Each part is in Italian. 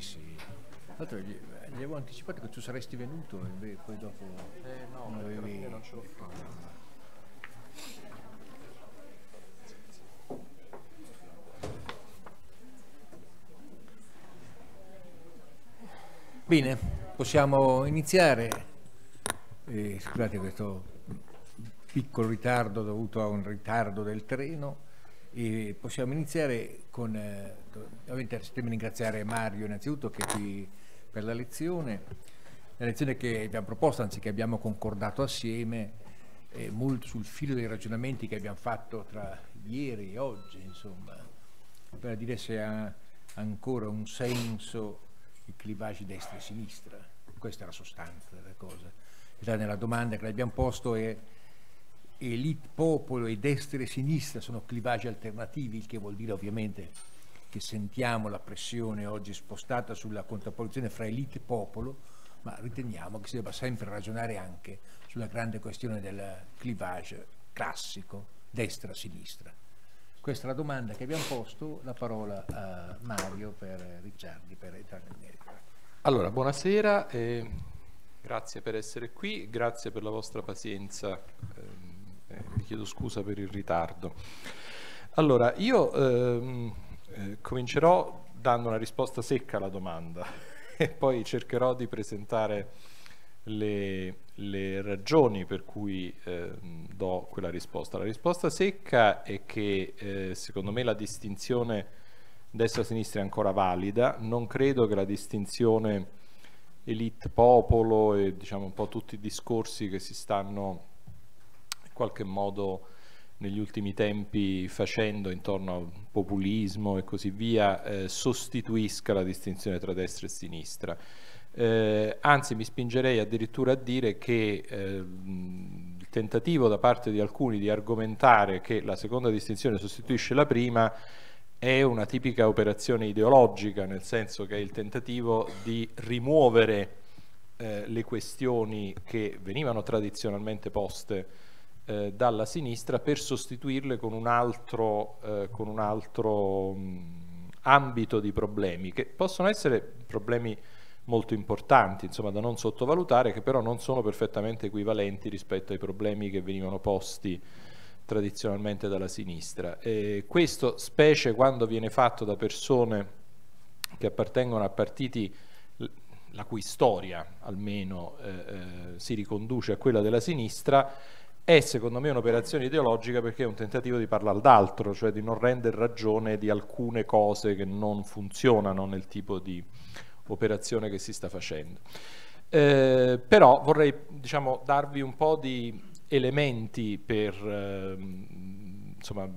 sì, sì. L'altro gli, gli avevo anticipato che tu saresti venuto e poi dopo... Eh no, non, avevi... non ce l'ho fatta. Bene, possiamo iniziare. Eh, scusate questo piccolo ritardo dovuto a un ritardo del treno. E possiamo iniziare con, eh, ovviamente sistema ringraziare Mario innanzitutto che è qui per la lezione, la lezione che abbiamo proposto, anzi che abbiamo concordato assieme, eh, molto sul filo dei ragionamenti che abbiamo fatto tra ieri e oggi, insomma, per dire se ha ancora un senso il clivaggio destra e sinistra. Questa è la sostanza della cosa. Nella domanda che le abbiamo posto è elite popolo e destra e sinistra sono clivaggi alternativi, il che vuol dire ovviamente che sentiamo la pressione oggi spostata sulla contrapposizione fra elite e popolo, ma riteniamo che si debba sempre ragionare anche sulla grande questione del clivage classico destra-sinistra. Questa è la domanda che abbiamo posto, la parola a Mario per Ricciardi per entrare nel merito. Allora, buonasera, grazie per essere qui, grazie per la vostra pazienza. Ehm, eh, mi chiedo scusa per il ritardo. Allora, io ehm, eh, comincerò dando una risposta secca alla domanda e poi cercherò di presentare le, le ragioni per cui eh, do quella risposta. La risposta secca è che eh, secondo me la distinzione destra-sinistra è ancora valida, non credo che la distinzione elite-popolo e diciamo un po' tutti i discorsi che si stanno qualche modo negli ultimi tempi facendo intorno al populismo e così via eh, sostituisca la distinzione tra destra e sinistra. Eh, anzi mi spingerei addirittura a dire che eh, il tentativo da parte di alcuni di argomentare che la seconda distinzione sostituisce la prima è una tipica operazione ideologica, nel senso che è il tentativo di rimuovere eh, le questioni che venivano tradizionalmente poste eh, dalla sinistra per sostituirle con un altro, eh, con un altro mh, ambito di problemi che possono essere problemi molto importanti, insomma da non sottovalutare, che però non sono perfettamente equivalenti rispetto ai problemi che venivano posti tradizionalmente dalla sinistra. E questo, specie quando viene fatto da persone che appartengono a partiti la cui storia almeno eh, eh, si riconduce a quella della sinistra, è secondo me un'operazione ideologica perché è un tentativo di parlare d'altro, cioè di non rendere ragione di alcune cose che non funzionano nel tipo di operazione che si sta facendo. Eh, però vorrei diciamo, darvi un po' di elementi per eh, insomma,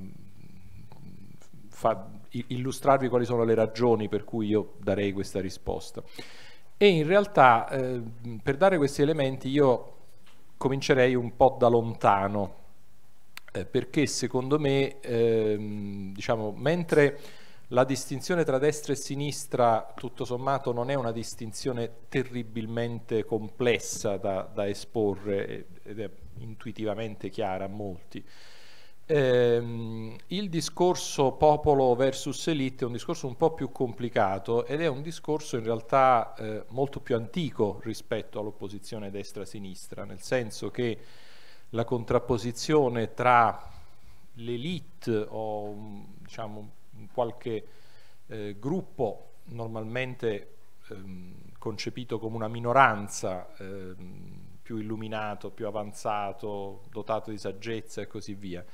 fa, illustrarvi quali sono le ragioni per cui io darei questa risposta. E in realtà eh, per dare questi elementi io comincerei un po' da lontano, eh, perché secondo me, ehm, diciamo, mentre la distinzione tra destra e sinistra, tutto sommato, non è una distinzione terribilmente complessa da, da esporre eh, ed è intuitivamente chiara a molti, eh, il discorso popolo versus elite è un discorso un po' più complicato ed è un discorso in realtà eh, molto più antico rispetto all'opposizione destra-sinistra, nel senso che la contrapposizione tra l'elite o diciamo, qualche eh, gruppo normalmente ehm, concepito come una minoranza ehm, più illuminato, più avanzato, dotato di saggezza e così via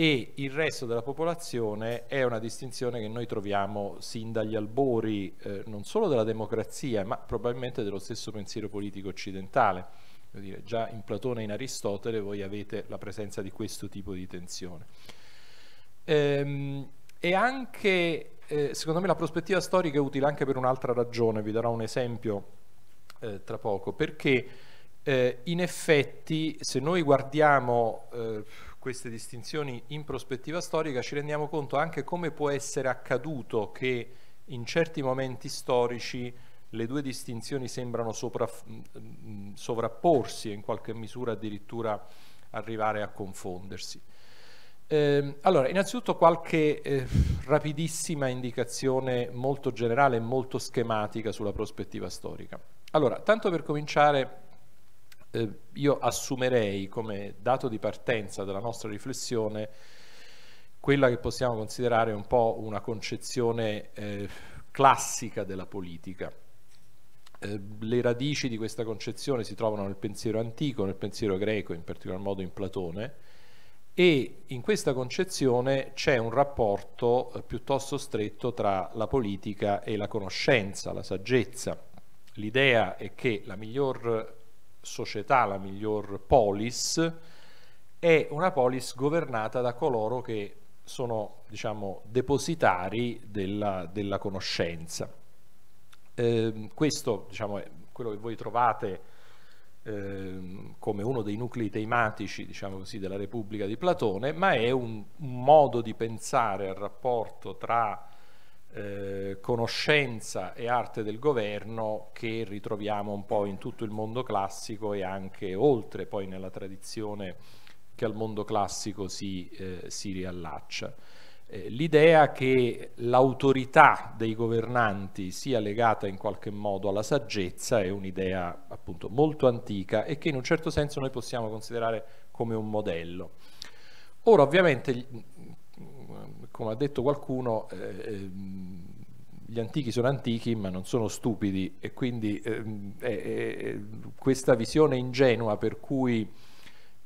e il resto della popolazione è una distinzione che noi troviamo sin dagli albori eh, non solo della democrazia ma probabilmente dello stesso pensiero politico occidentale. Dire, già in Platone e in Aristotele voi avete la presenza di questo tipo di tensione. Ehm, e anche, eh, secondo me, la prospettiva storica è utile anche per un'altra ragione, vi darò un esempio eh, tra poco, perché eh, in effetti se noi guardiamo eh, queste distinzioni in prospettiva storica ci rendiamo conto anche come può essere accaduto che in certi momenti storici le due distinzioni sembrano mm, sovrapporsi e in qualche misura addirittura arrivare a confondersi. Eh, allora, innanzitutto qualche eh, rapidissima indicazione molto generale e molto schematica sulla prospettiva storica. Allora, tanto per cominciare eh, io assumerei come dato di partenza della nostra riflessione quella che possiamo considerare un po' una concezione eh, classica della politica. Eh, le radici di questa concezione si trovano nel pensiero antico, nel pensiero greco, in particolar modo in Platone, e in questa concezione c'è un rapporto eh, piuttosto stretto tra la politica e la conoscenza, la saggezza. L'idea è che la miglior società, la miglior polis, è una polis governata da coloro che sono diciamo, depositari della, della conoscenza. Eh, questo diciamo, è quello che voi trovate ehm, come uno dei nuclei tematici diciamo così, della Repubblica di Platone, ma è un, un modo di pensare al rapporto tra eh, conoscenza e arte del governo che ritroviamo un po' in tutto il mondo classico e anche oltre poi nella tradizione che al mondo classico si, eh, si riallaccia. Eh, l'idea che l'autorità dei governanti sia legata in qualche modo alla saggezza è un'idea appunto molto antica e che in un certo senso noi possiamo considerare come un modello. Ora ovviamente come ha detto qualcuno, eh, eh, gli antichi sono antichi ma non sono stupidi e quindi eh, questa visione ingenua per cui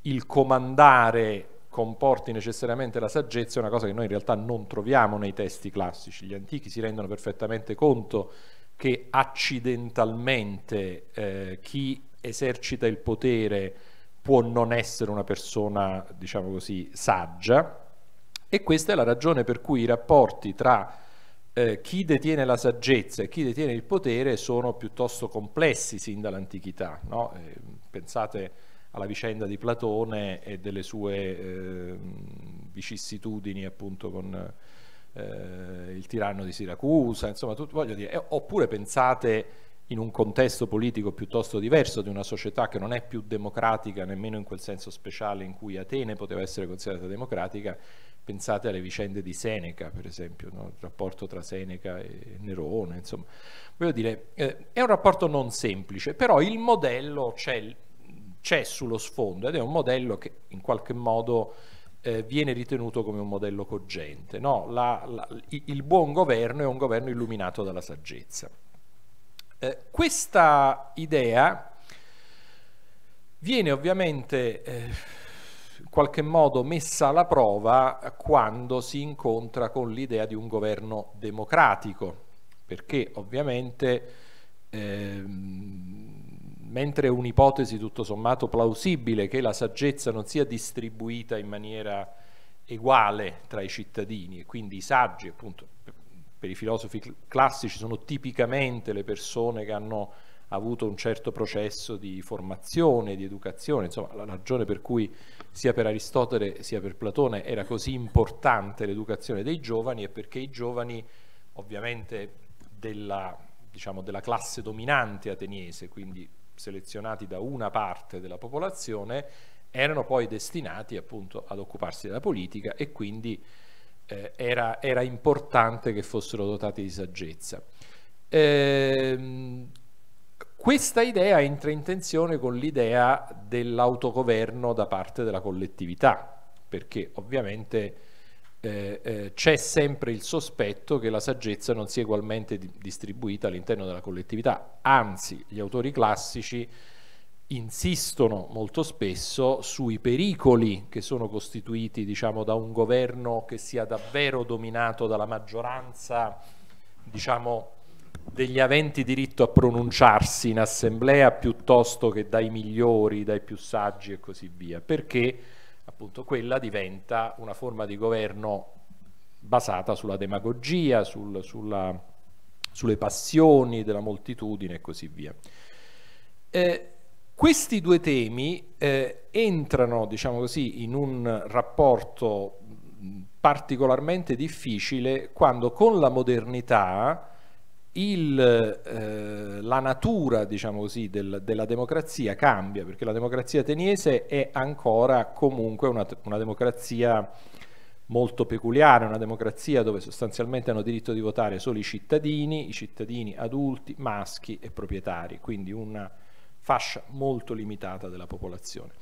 il comandare comporti necessariamente la saggezza è una cosa che noi in realtà non troviamo nei testi classici. Gli antichi si rendono perfettamente conto che accidentalmente eh, chi esercita il potere può non essere una persona, diciamo così, saggia e questa è la ragione per cui i rapporti tra eh, chi detiene la saggezza e chi detiene il potere sono piuttosto complessi sin dall'antichità. No? Eh, pensate alla vicenda di Platone e delle sue eh, vicissitudini appunto con eh, il tiranno di Siracusa, insomma, tutto, voglio dire, eh, oppure pensate in un contesto politico piuttosto diverso di una società che non è più democratica, nemmeno in quel senso speciale in cui Atene poteva essere considerata democratica, Pensate alle vicende di Seneca, per esempio, no? il rapporto tra Seneca e Nerone, insomma. Voglio dire, eh, è un rapporto non semplice, però il modello c'è, c'è sullo sfondo ed è un modello che in qualche modo eh, viene ritenuto come un modello cogente. No? La, la, il buon governo è un governo illuminato dalla saggezza. Eh, questa idea viene ovviamente eh, qualche modo messa alla prova quando si incontra con l'idea di un governo democratico, perché ovviamente eh, mentre è un'ipotesi tutto sommato plausibile che la saggezza non sia distribuita in maniera uguale tra i cittadini e quindi i saggi appunto per i filosofi classici sono tipicamente le persone che hanno avuto un certo processo di formazione, di educazione, insomma la ragione per cui sia per Aristotele sia per Platone era così importante l'educazione dei giovani e perché i giovani ovviamente della, diciamo, della classe dominante ateniese, quindi selezionati da una parte della popolazione, erano poi destinati appunto ad occuparsi della politica e quindi eh, era, era, importante che fossero dotati di saggezza. Ehm, questa idea entra in tensione con l'idea dell'autogoverno da parte della collettività, perché ovviamente eh, eh, c'è sempre il sospetto che la saggezza non sia ugualmente di distribuita all'interno della collettività, anzi gli autori classici insistono molto spesso sui pericoli che sono costituiti diciamo, da un governo che sia davvero dominato dalla maggioranza diciamo, degli aventi diritto a pronunciarsi in assemblea piuttosto che dai migliori, dai più saggi e così via, perché appunto quella diventa una forma di governo basata sulla demagogia, sul, sulla, sulle passioni della moltitudine e così via. Eh, questi due temi eh, entrano, diciamo così, in un rapporto particolarmente difficile quando con la modernità il, eh, la natura diciamo così, del, della democrazia cambia, perché la democrazia ateniese è ancora comunque una, una, democrazia molto peculiare, una democrazia dove sostanzialmente hanno diritto di votare solo i cittadini, i cittadini adulti, maschi e proprietari, quindi una fascia molto limitata della popolazione.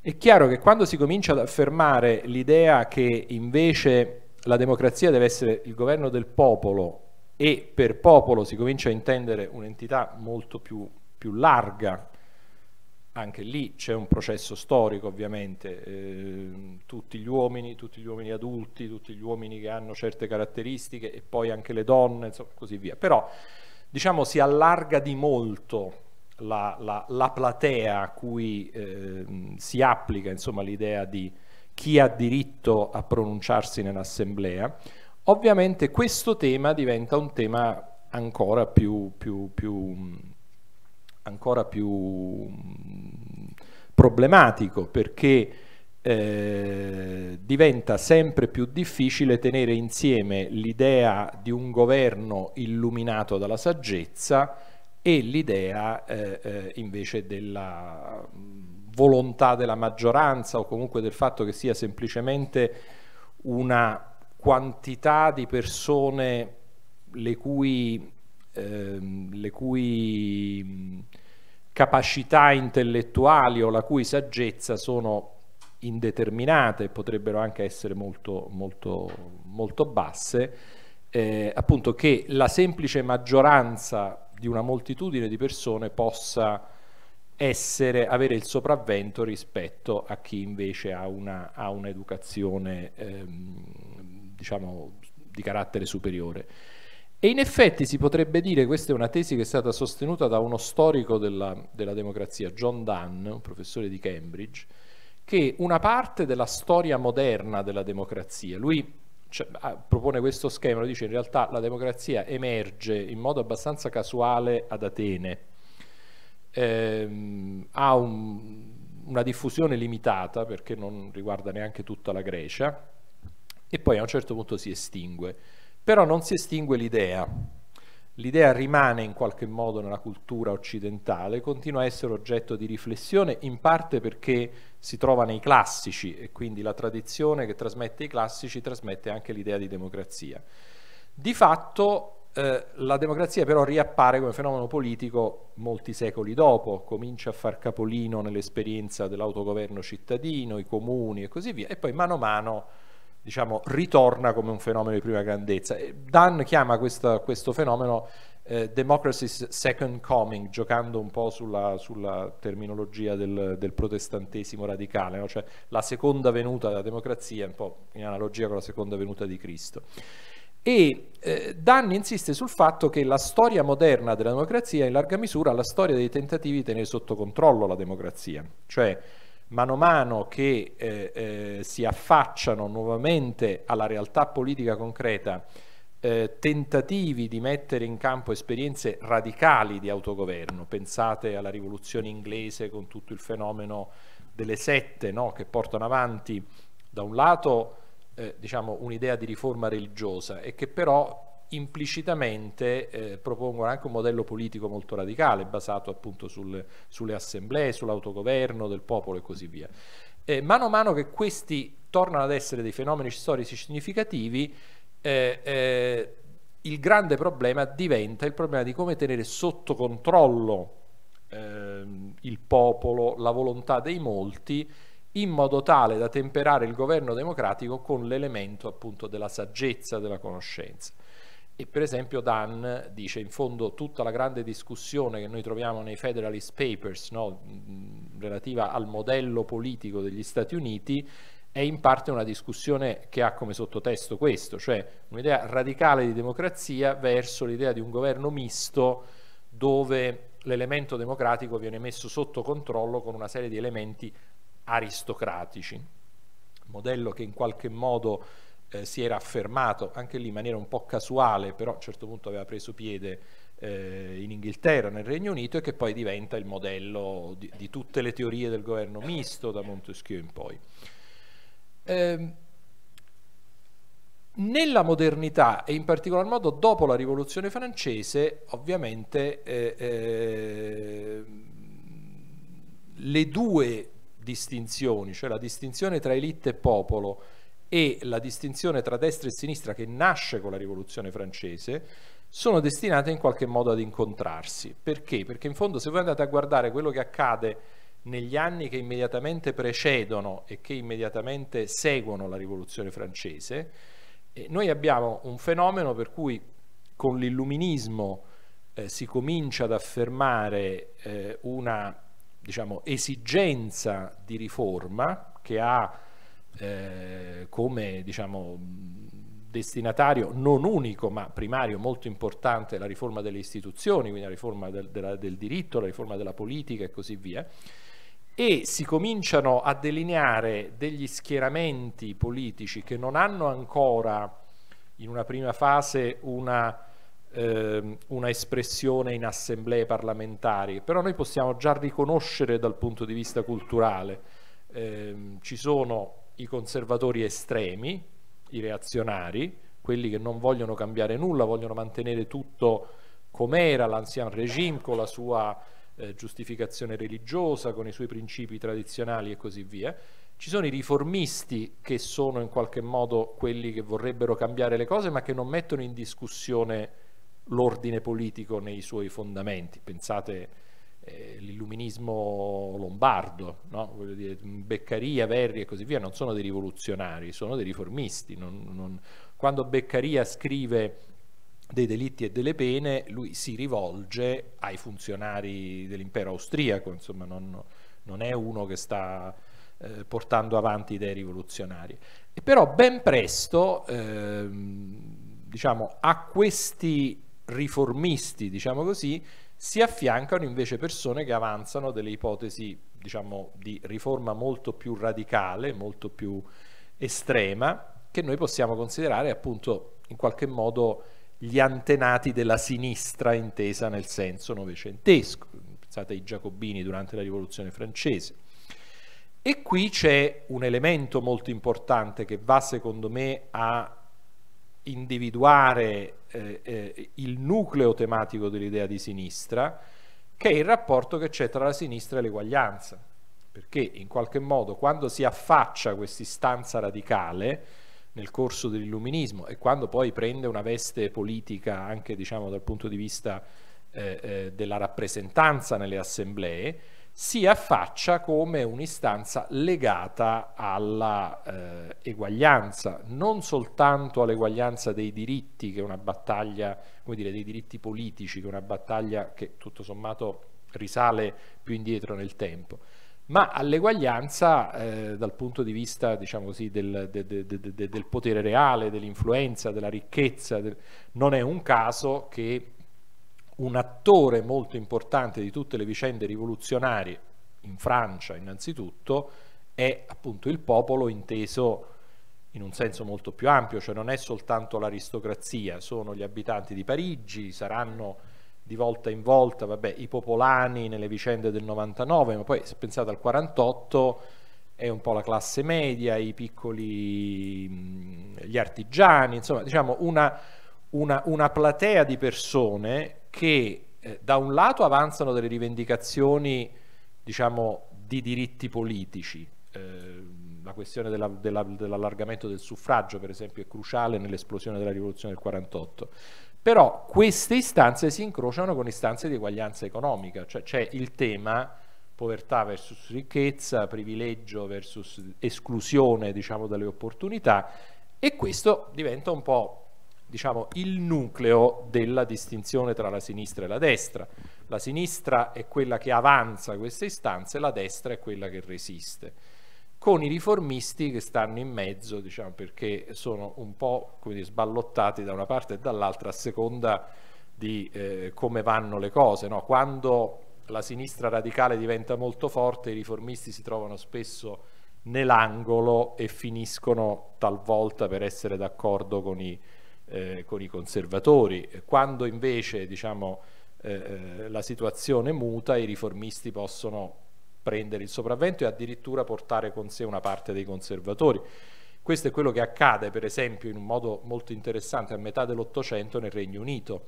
È chiaro che quando si comincia ad affermare l'idea che invece la democrazia deve essere il governo del popolo e per popolo si comincia a intendere un'entità molto più, più larga, anche lì c'è un processo storico ovviamente, eh, tutti gli uomini, tutti gli uomini adulti, tutti gli uomini che hanno certe caratteristiche e poi anche le donne, insomma, così via. Però diciamo si allarga di molto la, la, la platea a cui eh, si applica l'idea di chi ha diritto a pronunciarsi nell'assemblea Ovviamente questo tema diventa un tema ancora più, più, più, ancora più mm, problematico perché eh, diventa sempre più difficile tenere insieme l'idea di un governo illuminato dalla saggezza e l'idea eh, eh, invece della mm, volontà della maggioranza o comunque del fatto che sia semplicemente una quantità di persone le cui, ehm, le cui capacità intellettuali o la cui saggezza sono indeterminate, potrebbero anche essere molto, molto, molto basse, eh, appunto che la semplice maggioranza di una moltitudine di persone possa essere, avere il sopravvento rispetto a chi invece ha, un'educazione ehm, diciamo, di carattere superiore. E in effetti si potrebbe dire, questa è una tesi che è stata sostenuta da uno storico della, della democrazia, John Dunn, un professore di Cambridge, che una parte della storia moderna della democrazia, lui cioè, ah, propone questo schema, lui dice in realtà la democrazia emerge in modo abbastanza casuale ad Atene, eh, ha un, una diffusione limitata perché non riguarda neanche tutta la Grecia, e poi a un certo punto si estingue. Però non si estingue l'idea. L'idea rimane in qualche modo nella cultura occidentale, continua a essere oggetto di riflessione, in parte perché si trova nei classici e quindi la tradizione che trasmette i classici trasmette anche l'idea di democrazia. Di fatto eh, la democrazia però riappare come fenomeno politico molti secoli dopo, comincia a far capolino nell'esperienza dell'autogoverno cittadino, i comuni e così via, e poi mano a mano diciamo, ritorna come un fenomeno di prima grandezza. Dan chiama questa, questo fenomeno eh, Democracy's Second Coming, giocando un po' sulla, sulla terminologia del, del, protestantesimo radicale, no? cioè la seconda venuta della democrazia, un po' in analogia con la seconda venuta di Cristo. E eh, Dan insiste sul fatto che la storia moderna della democrazia è in larga misura la storia dei tentativi di tenere sotto controllo la democrazia, cioè mano a mano che eh, eh, si affacciano nuovamente alla realtà politica concreta eh, tentativi di mettere in campo esperienze radicali di autogoverno, pensate alla rivoluzione inglese con tutto il fenomeno delle sette no? che portano avanti da un lato eh, diciamo, un'idea di riforma religiosa e che però implicitamente eh, propongono anche un modello politico molto radicale basato appunto sul, sulle assemblee, sull'autogoverno del popolo e così via. Eh, mano a mano che questi tornano ad essere dei fenomeni storici significativi, eh, eh il grande problema diventa il problema di come tenere sotto controllo ehm, il popolo, la volontà dei molti, in modo tale da temperare il governo democratico con l'elemento appunto della saggezza, della conoscenza. E per esempio Dan dice in fondo tutta la grande discussione che noi troviamo nei Federalist Papers no, relativa al modello politico degli Stati Uniti è in parte una discussione che ha come sottotesto questo, cioè un'idea radicale di democrazia verso l'idea di un governo misto dove l'elemento democratico viene messo sotto controllo con una serie di elementi aristocratici, modello che in qualche modo eh, si era affermato anche lì in maniera un po' casuale, però a un certo punto aveva preso piede eh, in Inghilterra, nel Regno Unito, e che poi diventa il modello di, di tutte le teorie del governo misto da Montesquieu in poi. Eh, nella modernità e in particolar modo dopo la rivoluzione francese ovviamente eh, eh, le due distinzioni, cioè la distinzione tra elite e popolo e la distinzione tra destra e sinistra che nasce con la rivoluzione francese sono destinate in qualche modo ad incontrarsi. Perché? Perché in fondo se voi andate a guardare quello che accade negli anni che immediatamente precedono e che immediatamente seguono la rivoluzione francese, eh, noi abbiamo un fenomeno per cui con l'illuminismo eh, si comincia ad affermare eh, una diciamo, esigenza di riforma che ha eh, come diciamo, destinatario non unico ma primario molto importante la riforma delle istituzioni, quindi la riforma del, della, del diritto, la riforma della politica e così via, e si cominciano a delineare degli schieramenti politici che non hanno ancora in una prima fase una ehm, una espressione in assemblee parlamentari, però noi possiamo già riconoscere dal punto di vista culturale. Eh, ci sono i conservatori estremi, i reazionari, quelli che non vogliono cambiare nulla, vogliono mantenere tutto com'era, l'ancien regime con la sua eh, giustificazione religiosa, con i suoi principi tradizionali e così via. Ci sono i riformisti che sono in qualche modo quelli che vorrebbero cambiare le cose ma che non mettono in discussione l'ordine politico nei suoi fondamenti. Pensate eh, l'illuminismo lombardo, no? dire, Beccaria, Verri e così via, non sono dei rivoluzionari, sono dei riformisti. Non, non... Quando Beccaria scrive dei delitti e delle pene, lui si rivolge ai funzionari dell'impero austriaco, insomma non, non è uno che sta eh, portando avanti idee rivoluzionarie. E però ben presto eh, diciamo, a questi riformisti, diciamo così, si affiancano invece persone che avanzano delle ipotesi diciamo, di riforma molto più radicale, molto più estrema, che noi possiamo considerare appunto in qualche modo gli antenati della sinistra intesa nel senso novecentesco, pensate ai giacobini durante la rivoluzione francese. E qui c'è un elemento molto importante che va secondo me a individuare eh, eh, il nucleo tematico dell'idea di sinistra, che è il rapporto che c'è tra la sinistra e l'eguaglianza. Perché in qualche modo quando si affaccia quest'istanza radicale nel corso dell'illuminismo e quando poi prende una veste politica anche diciamo, dal punto di vista eh, eh della rappresentanza nelle assemblee, si affaccia come un'istanza legata all'eguaglianza, eh, non soltanto all'eguaglianza dei diritti, che è una battaglia, come dire, dei diritti politici, che è una battaglia che tutto sommato risale più indietro nel tempo, ma all'eguaglianza eh, dal punto di vista diciamo così, del, de, de, de, del, potere reale, dell'influenza, della ricchezza. Del... Non è un caso che un attore molto importante di tutte le vicende rivoluzionarie, in Francia innanzitutto, è appunto il popolo inteso in un senso molto più ampio, cioè non è soltanto l'aristocrazia, sono gli abitanti di Parigi, saranno di volta in volta vabbè, i popolani nelle vicende del 99, ma poi se pensate al 48 è un po' la classe media, i piccoli, gli artigiani, insomma diciamo una, una, una platea di persone che eh, da un lato avanzano delle rivendicazioni, diciamo, di diritti politici. Eh, la questione della, della, dell'allargamento del suffragio, per esempio, è cruciale nell'esplosione della rivoluzione del 48. Però queste istanze si incrociano con istanze di eguaglianza economica, cioè c'è il tema povertà versus ricchezza, privilegio versus esclusione diciamo, dalle opportunità e questo diventa un po' diciamo, il nucleo della distinzione tra la sinistra e la destra. La sinistra è quella che avanza queste istanze, la destra è quella che resiste, con i riformisti che stanno in mezzo, diciamo, perché sono un po' dire, sballottati da una parte e dall'altra a seconda di eh, come vanno le cose. No? Quando la sinistra radicale diventa molto forte, i riformisti si trovano spesso nell'angolo e finiscono talvolta per essere d'accordo con i eh, con i conservatori, quando invece diciamo, eh, eh, la situazione muta i riformisti possono prendere il sopravvento e addirittura portare con sé una parte dei conservatori. Questo è quello che accade per esempio in un modo molto interessante a metà dell'Ottocento nel Regno Unito,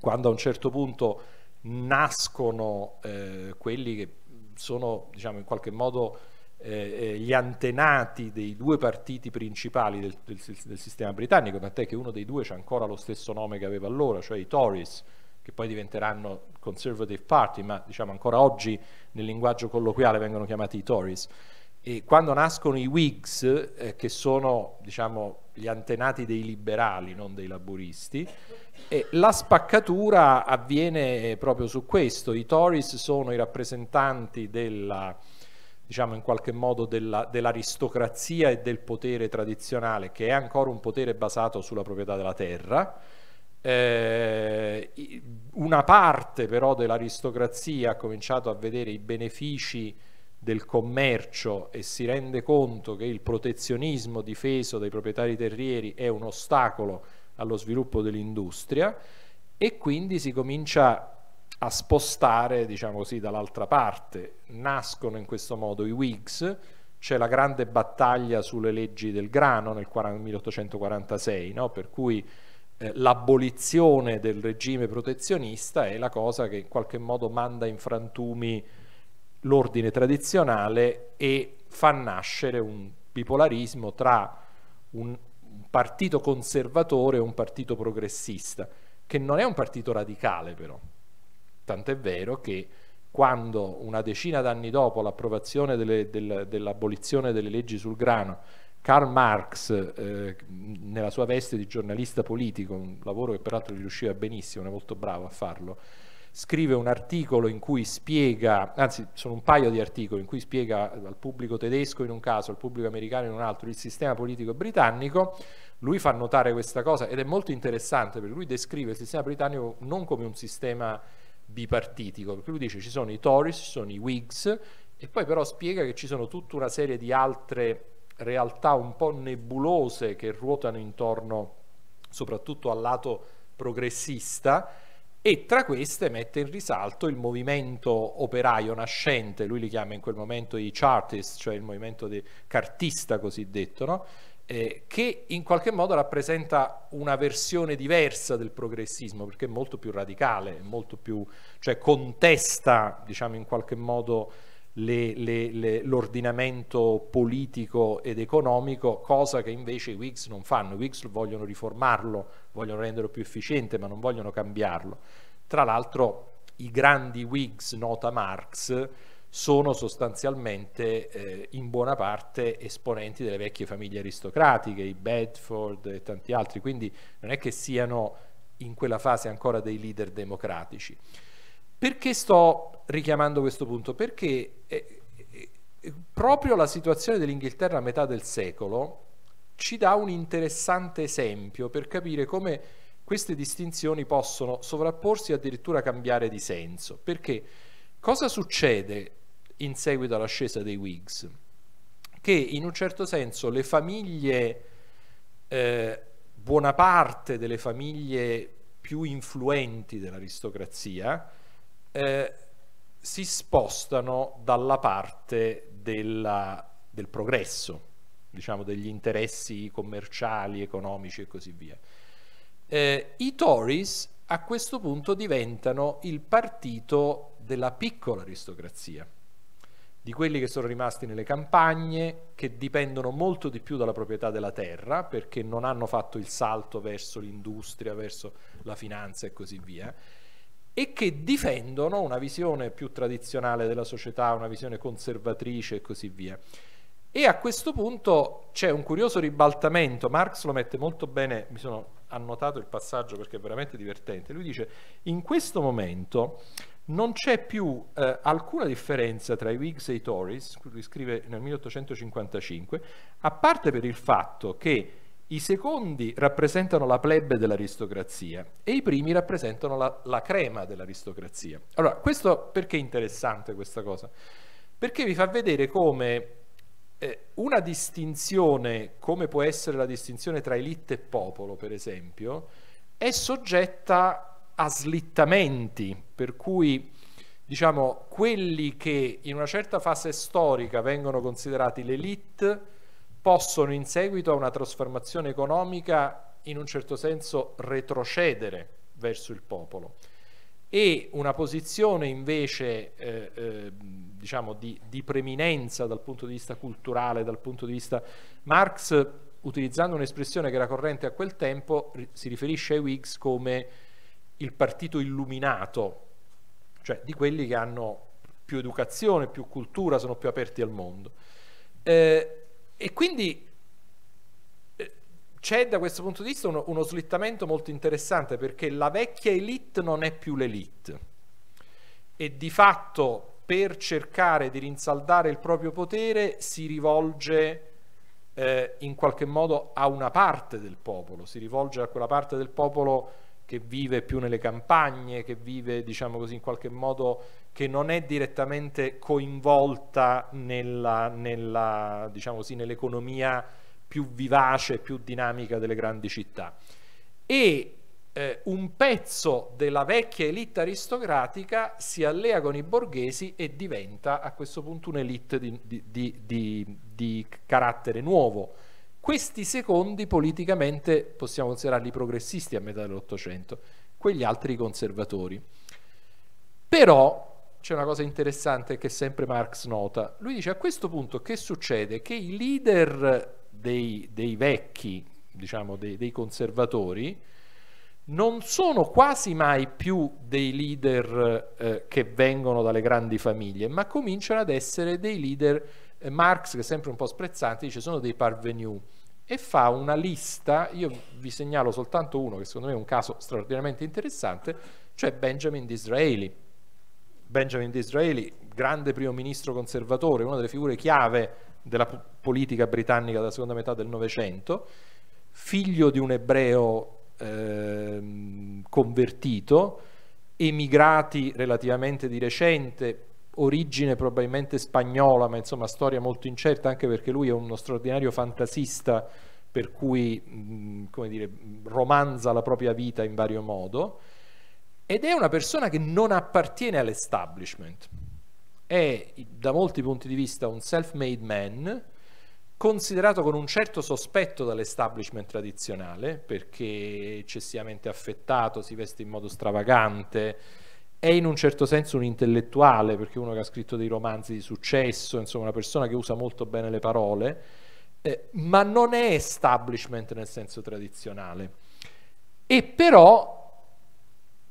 quando a un certo punto nascono eh, quelli che sono diciamo, in qualche modo eh, eh, gli antenati dei due partiti principali del, del, del sistema britannico, tant'è che uno dei due c'è ancora lo stesso nome che aveva allora, cioè i Tories, che poi diventeranno Conservative Party, ma diciamo ancora oggi nel linguaggio colloquiale vengono chiamati i Tories. E quando nascono i Whigs, eh, che sono diciamo, gli antenati dei liberali, non dei laburisti, e la spaccatura avviene proprio su questo. I Tories sono i rappresentanti della diciamo in qualche modo della, dell'aristocrazia e del potere tradizionale, che è ancora un potere basato sulla proprietà della terra, eh, una parte però dell'aristocrazia ha cominciato a vedere i benefici del commercio e si rende conto che il protezionismo difeso dai proprietari terrieri è un ostacolo allo sviluppo dell'industria e quindi si comincia a spostare diciamo così, dall'altra parte. Nascono in questo modo i Whigs, c'è la grande battaglia sulle leggi del grano nel 1846, no? per cui eh, l'abolizione del regime protezionista è la cosa che in qualche modo manda in frantumi l'ordine tradizionale e fa nascere un bipolarismo tra un partito conservatore e un partito progressista, che non è un partito radicale però, Tant'è vero che quando una decina d'anni dopo l'approvazione dell'abolizione delle leggi sul grano, Karl Marx, eh, nella sua veste di giornalista politico, un lavoro che peraltro gli riusciva benissimo, era molto bravo a farlo, scrive un articolo in cui spiega, anzi sono un paio di articoli in cui spiega al pubblico tedesco in un caso, al pubblico americano in un altro, il sistema politico britannico, lui fa notare questa cosa ed è molto interessante perché lui descrive il sistema britannico non come un sistema bipartitico, perché lui dice ci sono i Tories, ci sono i Whigs, e poi però spiega che ci sono tutta una serie di altre realtà un po' nebulose che ruotano intorno soprattutto al lato progressista e tra queste mette in risalto il movimento operaio nascente, lui li chiama in quel momento i chartists, cioè il movimento cartista cosiddetto, no? eh, che in qualche modo rappresenta una versione diversa del progressismo, perché è molto più radicale, molto più, cioè contesta diciamo, in qualche modo l'ordinamento politico ed economico, cosa che invece i Whigs non fanno. I Whigs vogliono riformarlo, vogliono renderlo più efficiente, ma non vogliono cambiarlo. Tra l'altro i grandi Whigs, nota Marx, sono sostanzialmente eh, in buona parte esponenti delle vecchie famiglie aristocratiche, i Bedford e tanti altri, quindi non è che siano in quella fase ancora dei leader democratici. Perché sto richiamando questo punto? Perché eh, eh, proprio la situazione dell'Inghilterra a metà del secolo ci dà un interessante esempio per capire come queste distinzioni possono sovrapporsi e addirittura cambiare di senso. Perché cosa succede in seguito all'ascesa dei Whigs, che in un certo senso le famiglie, eh, buona parte delle famiglie più influenti dell'aristocrazia, eh, si spostano dalla parte della, del progresso, diciamo degli interessi commerciali, economici e così via. Eh, I Tories a questo punto diventano il partito della piccola aristocrazia di quelli che sono rimasti nelle campagne, che dipendono molto di più dalla proprietà della terra, perché non hanno fatto il salto verso l'industria, verso la finanza e così via, e che difendono una visione più tradizionale della società, una visione conservatrice e così via. E a questo punto c'è un curioso ribaltamento, Marx lo mette molto bene, mi sono annotato il passaggio perché è veramente divertente, lui dice in questo momento non c'è più eh, alcuna differenza tra i Whigs e i Tories, lui scrive nel 1855, a parte per il fatto che i secondi rappresentano la plebe dell'aristocrazia e i primi rappresentano la, la crema dell'aristocrazia. Allora, questo perché è interessante questa cosa? Perché vi fa vedere come eh, una distinzione, come può essere la distinzione tra elite e popolo, per esempio, è soggetta a slittamenti, per cui diciamo, quelli che in una certa fase storica vengono considerati l'elite possono in seguito a una trasformazione economica in un certo senso retrocedere verso il popolo e una posizione invece eh, eh, diciamo di, di, preminenza dal punto di vista culturale, dal punto di vista Marx utilizzando un'espressione che era corrente a quel tempo si riferisce ai Whigs come il partito illuminato, cioè di quelli che hanno più educazione, più cultura, sono più aperti al mondo. Eh, e quindi eh, c'è da questo punto di vista uno, uno, slittamento molto interessante perché la vecchia elite non è più l'elite e di fatto per cercare di rinsaldare il proprio potere si rivolge eh, in qualche modo a una parte del popolo, si rivolge a quella parte del popolo che vive più nelle campagne, che vive, diciamo così, in qualche modo che non è direttamente coinvolta nella, nella, diciamo così, nell'economia più vivace, più dinamica delle grandi città. E eh, un pezzo della vecchia elite aristocratica si allea con i borghesi e diventa a questo punto un'elite di, di, di, di carattere nuovo questi secondi politicamente possiamo considerarli progressisti a metà dell'Ottocento, quegli altri conservatori. Però c'è una cosa interessante che sempre Marx nota. Lui dice a questo punto che succede? Che i leader dei, dei vecchi, diciamo dei, dei conservatori, non sono quasi mai più dei leader eh, che vengono dalle grandi famiglie, ma cominciano ad essere dei leader, eh, Marx che è sempre un po' sprezzante dice sono dei parvenu, e fa una lista, io vi segnalo soltanto uno che secondo me è un caso straordinariamente interessante, cioè Benjamin Disraeli. Benjamin Disraeli, grande primo ministro conservatore, una delle figure chiave della politica britannica della seconda metà del Novecento, figlio di un ebreo eh, convertito, emigrati relativamente di recente, origine probabilmente spagnola, ma insomma storia molto incerta, anche perché lui è uno straordinario fantasista, per cui come dire, romanza la propria vita in vario modo, ed è una persona che non appartiene all'establishment. È da molti punti di vista un self-made man, considerato con un certo sospetto dall'establishment tradizionale, perché è eccessivamente affettato, si veste in modo stravagante, è in un certo senso un intellettuale, perché uno che ha scritto dei romanzi di successo, insomma una persona che usa molto bene le parole, eh, ma non è establishment nel senso tradizionale. E però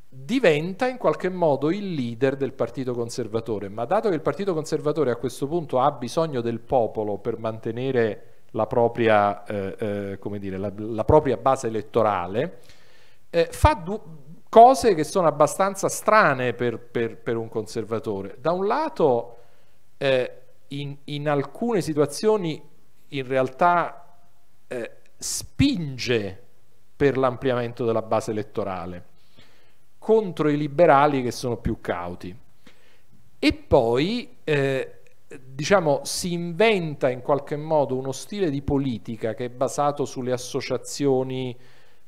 diventa in qualche modo il leader del Partito Conservatore, ma dato che il Partito Conservatore a questo punto ha bisogno del popolo per mantenere la propria, eh, eh, dire, la, la propria base elettorale, eh, fa due cose che sono abbastanza strane per, per, per un conservatore. Da un lato, eh, in, in, alcune situazioni in realtà eh, spinge per l'ampliamento della base elettorale contro i liberali che sono più cauti. E poi, eh, diciamo, si inventa in qualche modo uno stile di politica che è basato sulle associazioni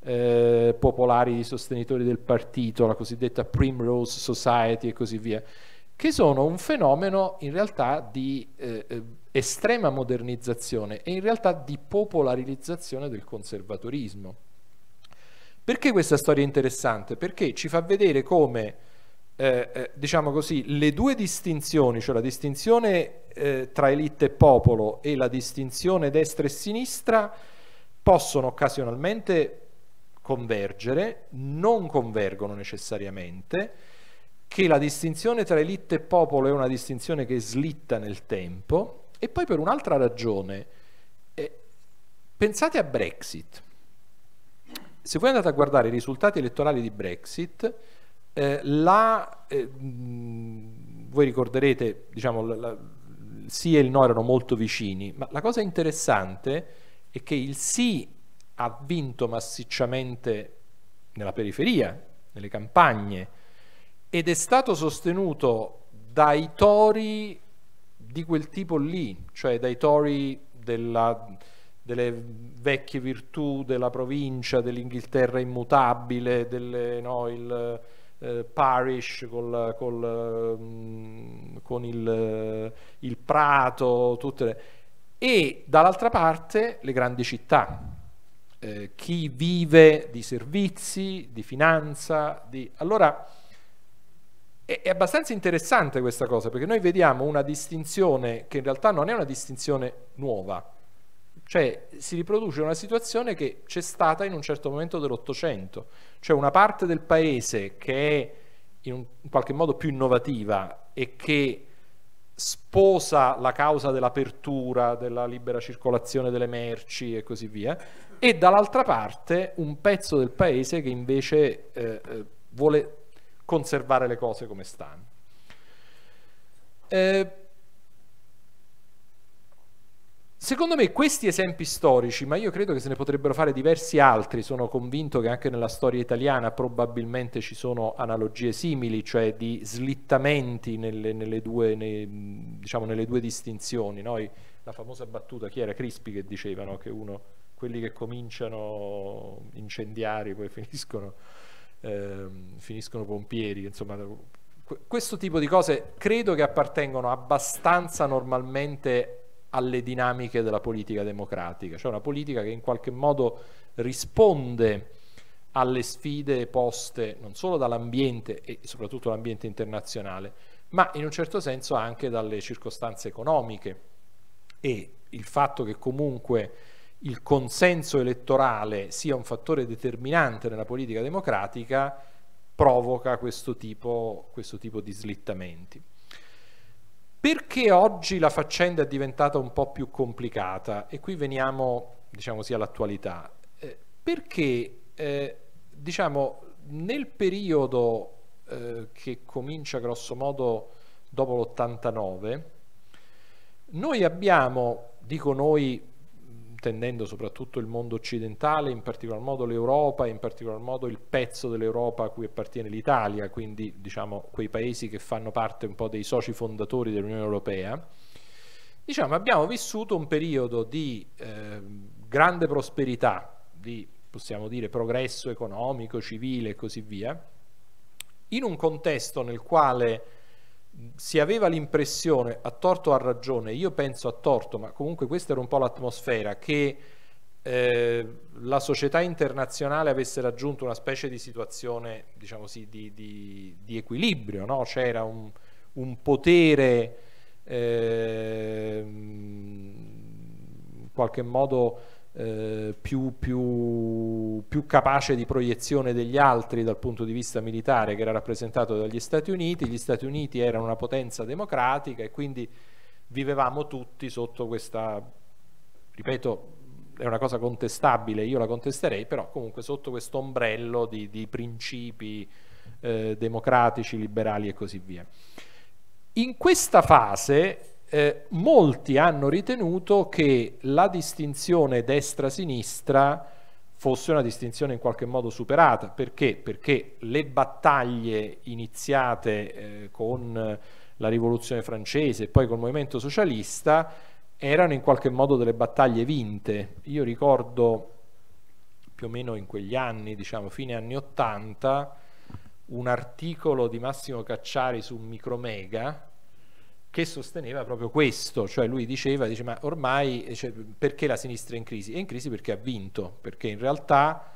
eh, popolari sostenitori del partito, la cosiddetta Primrose Society e così via, che sono un fenomeno in realtà di eh, eh, estrema modernizzazione e in realtà di popolarizzazione del conservatorismo. Perché questa storia è interessante? Perché ci fa vedere come, eh, eh, diciamo così, le due distinzioni, cioè la distinzione eh, tra elite e popolo e la distinzione destra e sinistra, possono occasionalmente convergere, non convergono necessariamente, che la distinzione tra elite e popolo è una distinzione che slitta nel tempo e poi per un'altra ragione, eh, pensate a Brexit. Se voi andate a guardare i risultati elettorali di Brexit, eh, la, eh, mh, voi ricorderete, diciamo, la, la, il sì e il no erano molto vicini, ma la cosa interessante è che il sì ha vinto massicciamente nella periferia, nelle campagne, ed è stato sostenuto dai tori di quel tipo lì, cioè dai tori della, delle vecchie virtù della provincia, dell'Inghilterra immutabile, delle, no, il eh, parish col, col, mm, con il, il prato, tutte le... e dall'altra parte le grandi città, eh, chi vive di servizi, di finanza, di... Allora è, è abbastanza interessante questa cosa perché noi vediamo una distinzione che in realtà non è una distinzione nuova, cioè si riproduce una situazione che c'è stata in un certo momento dell'Ottocento, cioè una parte del paese che è in, un, in qualche modo più innovativa e che sposa la causa dell'apertura, della libera circolazione delle merci e così via, e dall'altra parte un pezzo del paese che invece eh, eh vuole conservare le cose come stanno. Eh, Secondo me questi esempi storici, ma io credo che se ne potrebbero fare diversi altri, sono convinto che anche nella storia italiana probabilmente ci sono analogie simili, cioè di slittamenti nelle, nelle, due, nei, diciamo, nelle due, distinzioni. No? La famosa battuta, chi era Crispi che dicevano che uno, quelli che cominciano incendiari poi finiscono, eh, finiscono pompieri, insomma questo tipo di cose credo che appartengono abbastanza normalmente alle dinamiche della politica democratica, cioè una politica che in qualche modo risponde alle sfide poste non solo dall'ambiente e soprattutto l'ambiente internazionale, ma in un certo senso anche dalle circostanze economiche e il fatto che comunque il consenso elettorale sia un fattore determinante nella politica democratica provoca questo tipo, questo tipo di slittamenti. Perché oggi la faccenda è diventata un po' più complicata? E qui veniamo, diciamo così, all'attualità. Eh, perché, eh, diciamo, nel periodo eh, che comincia grosso modo dopo l'89, noi abbiamo, dico noi attendendo soprattutto il mondo occidentale, in particolar modo l'Europa e in particolar modo il pezzo dell'Europa a cui appartiene l'Italia, quindi diciamo quei paesi che fanno parte un po' dei soci fondatori dell'Unione Europea. Diciamo, abbiamo vissuto un periodo di eh, grande prosperità, di possiamo dire progresso economico, civile e così via, in un contesto nel quale si aveva l'impressione, a torto o a ragione, io penso a torto, ma comunque questa era un po' l'atmosfera, che eh, la società internazionale avesse raggiunto una specie di situazione, diciamo sì, di, di, di, equilibrio, no? c'era un, un potere eh, in qualche modo eh, più, più, più, capace di proiezione degli altri dal punto di vista militare che era rappresentato dagli Stati Uniti, gli Stati Uniti erano una potenza democratica e quindi vivevamo tutti sotto questa, ripeto, è una cosa contestabile, io la contesterei, però comunque sotto questo ombrello di, di principi eh, democratici, liberali e così via. In questa fase eh, molti hanno ritenuto che la distinzione destra-sinistra fosse una distinzione in qualche modo superata. Perché? Perché le battaglie iniziate eh, con la rivoluzione francese e poi col movimento socialista erano in qualche modo delle battaglie vinte. Io ricordo più o meno in quegli anni, diciamo fine anni 80, un articolo di Massimo Cacciari su Micromega che sosteneva proprio questo, cioè lui diceva, dice, ma ormai cioè, perché la sinistra è in crisi? È in crisi perché ha vinto, perché in realtà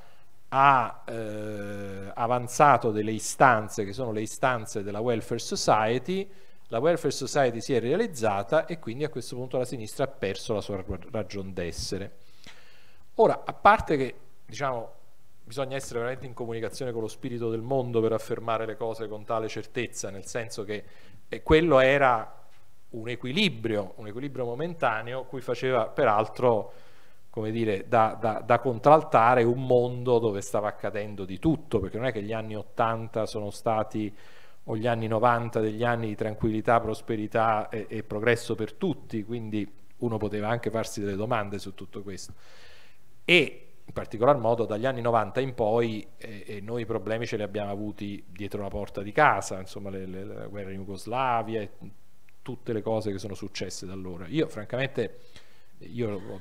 ha eh, avanzato delle istanze che sono le istanze della welfare society, la welfare society si è realizzata e quindi a questo punto la sinistra ha perso la sua ragion d'essere. Ora, a parte che diciamo, bisogna essere veramente in comunicazione con lo spirito del mondo per affermare le cose con tale certezza, nel senso che eh, quello era un equilibrio, un equilibrio momentaneo cui faceva peraltro come dire, da, da, da, contraltare un mondo dove stava accadendo di tutto, perché non è che gli anni 80 sono stati o gli anni 90 degli anni di tranquillità, prosperità e, e progresso per tutti, quindi uno poteva anche farsi delle domande su tutto questo. E in particolar modo dagli anni 90 in poi eh, noi i problemi ce li abbiamo avuti dietro la porta di casa, insomma le, le, la guerra in Jugoslavia, tutte le cose che sono successe da allora. Io francamente, io mm,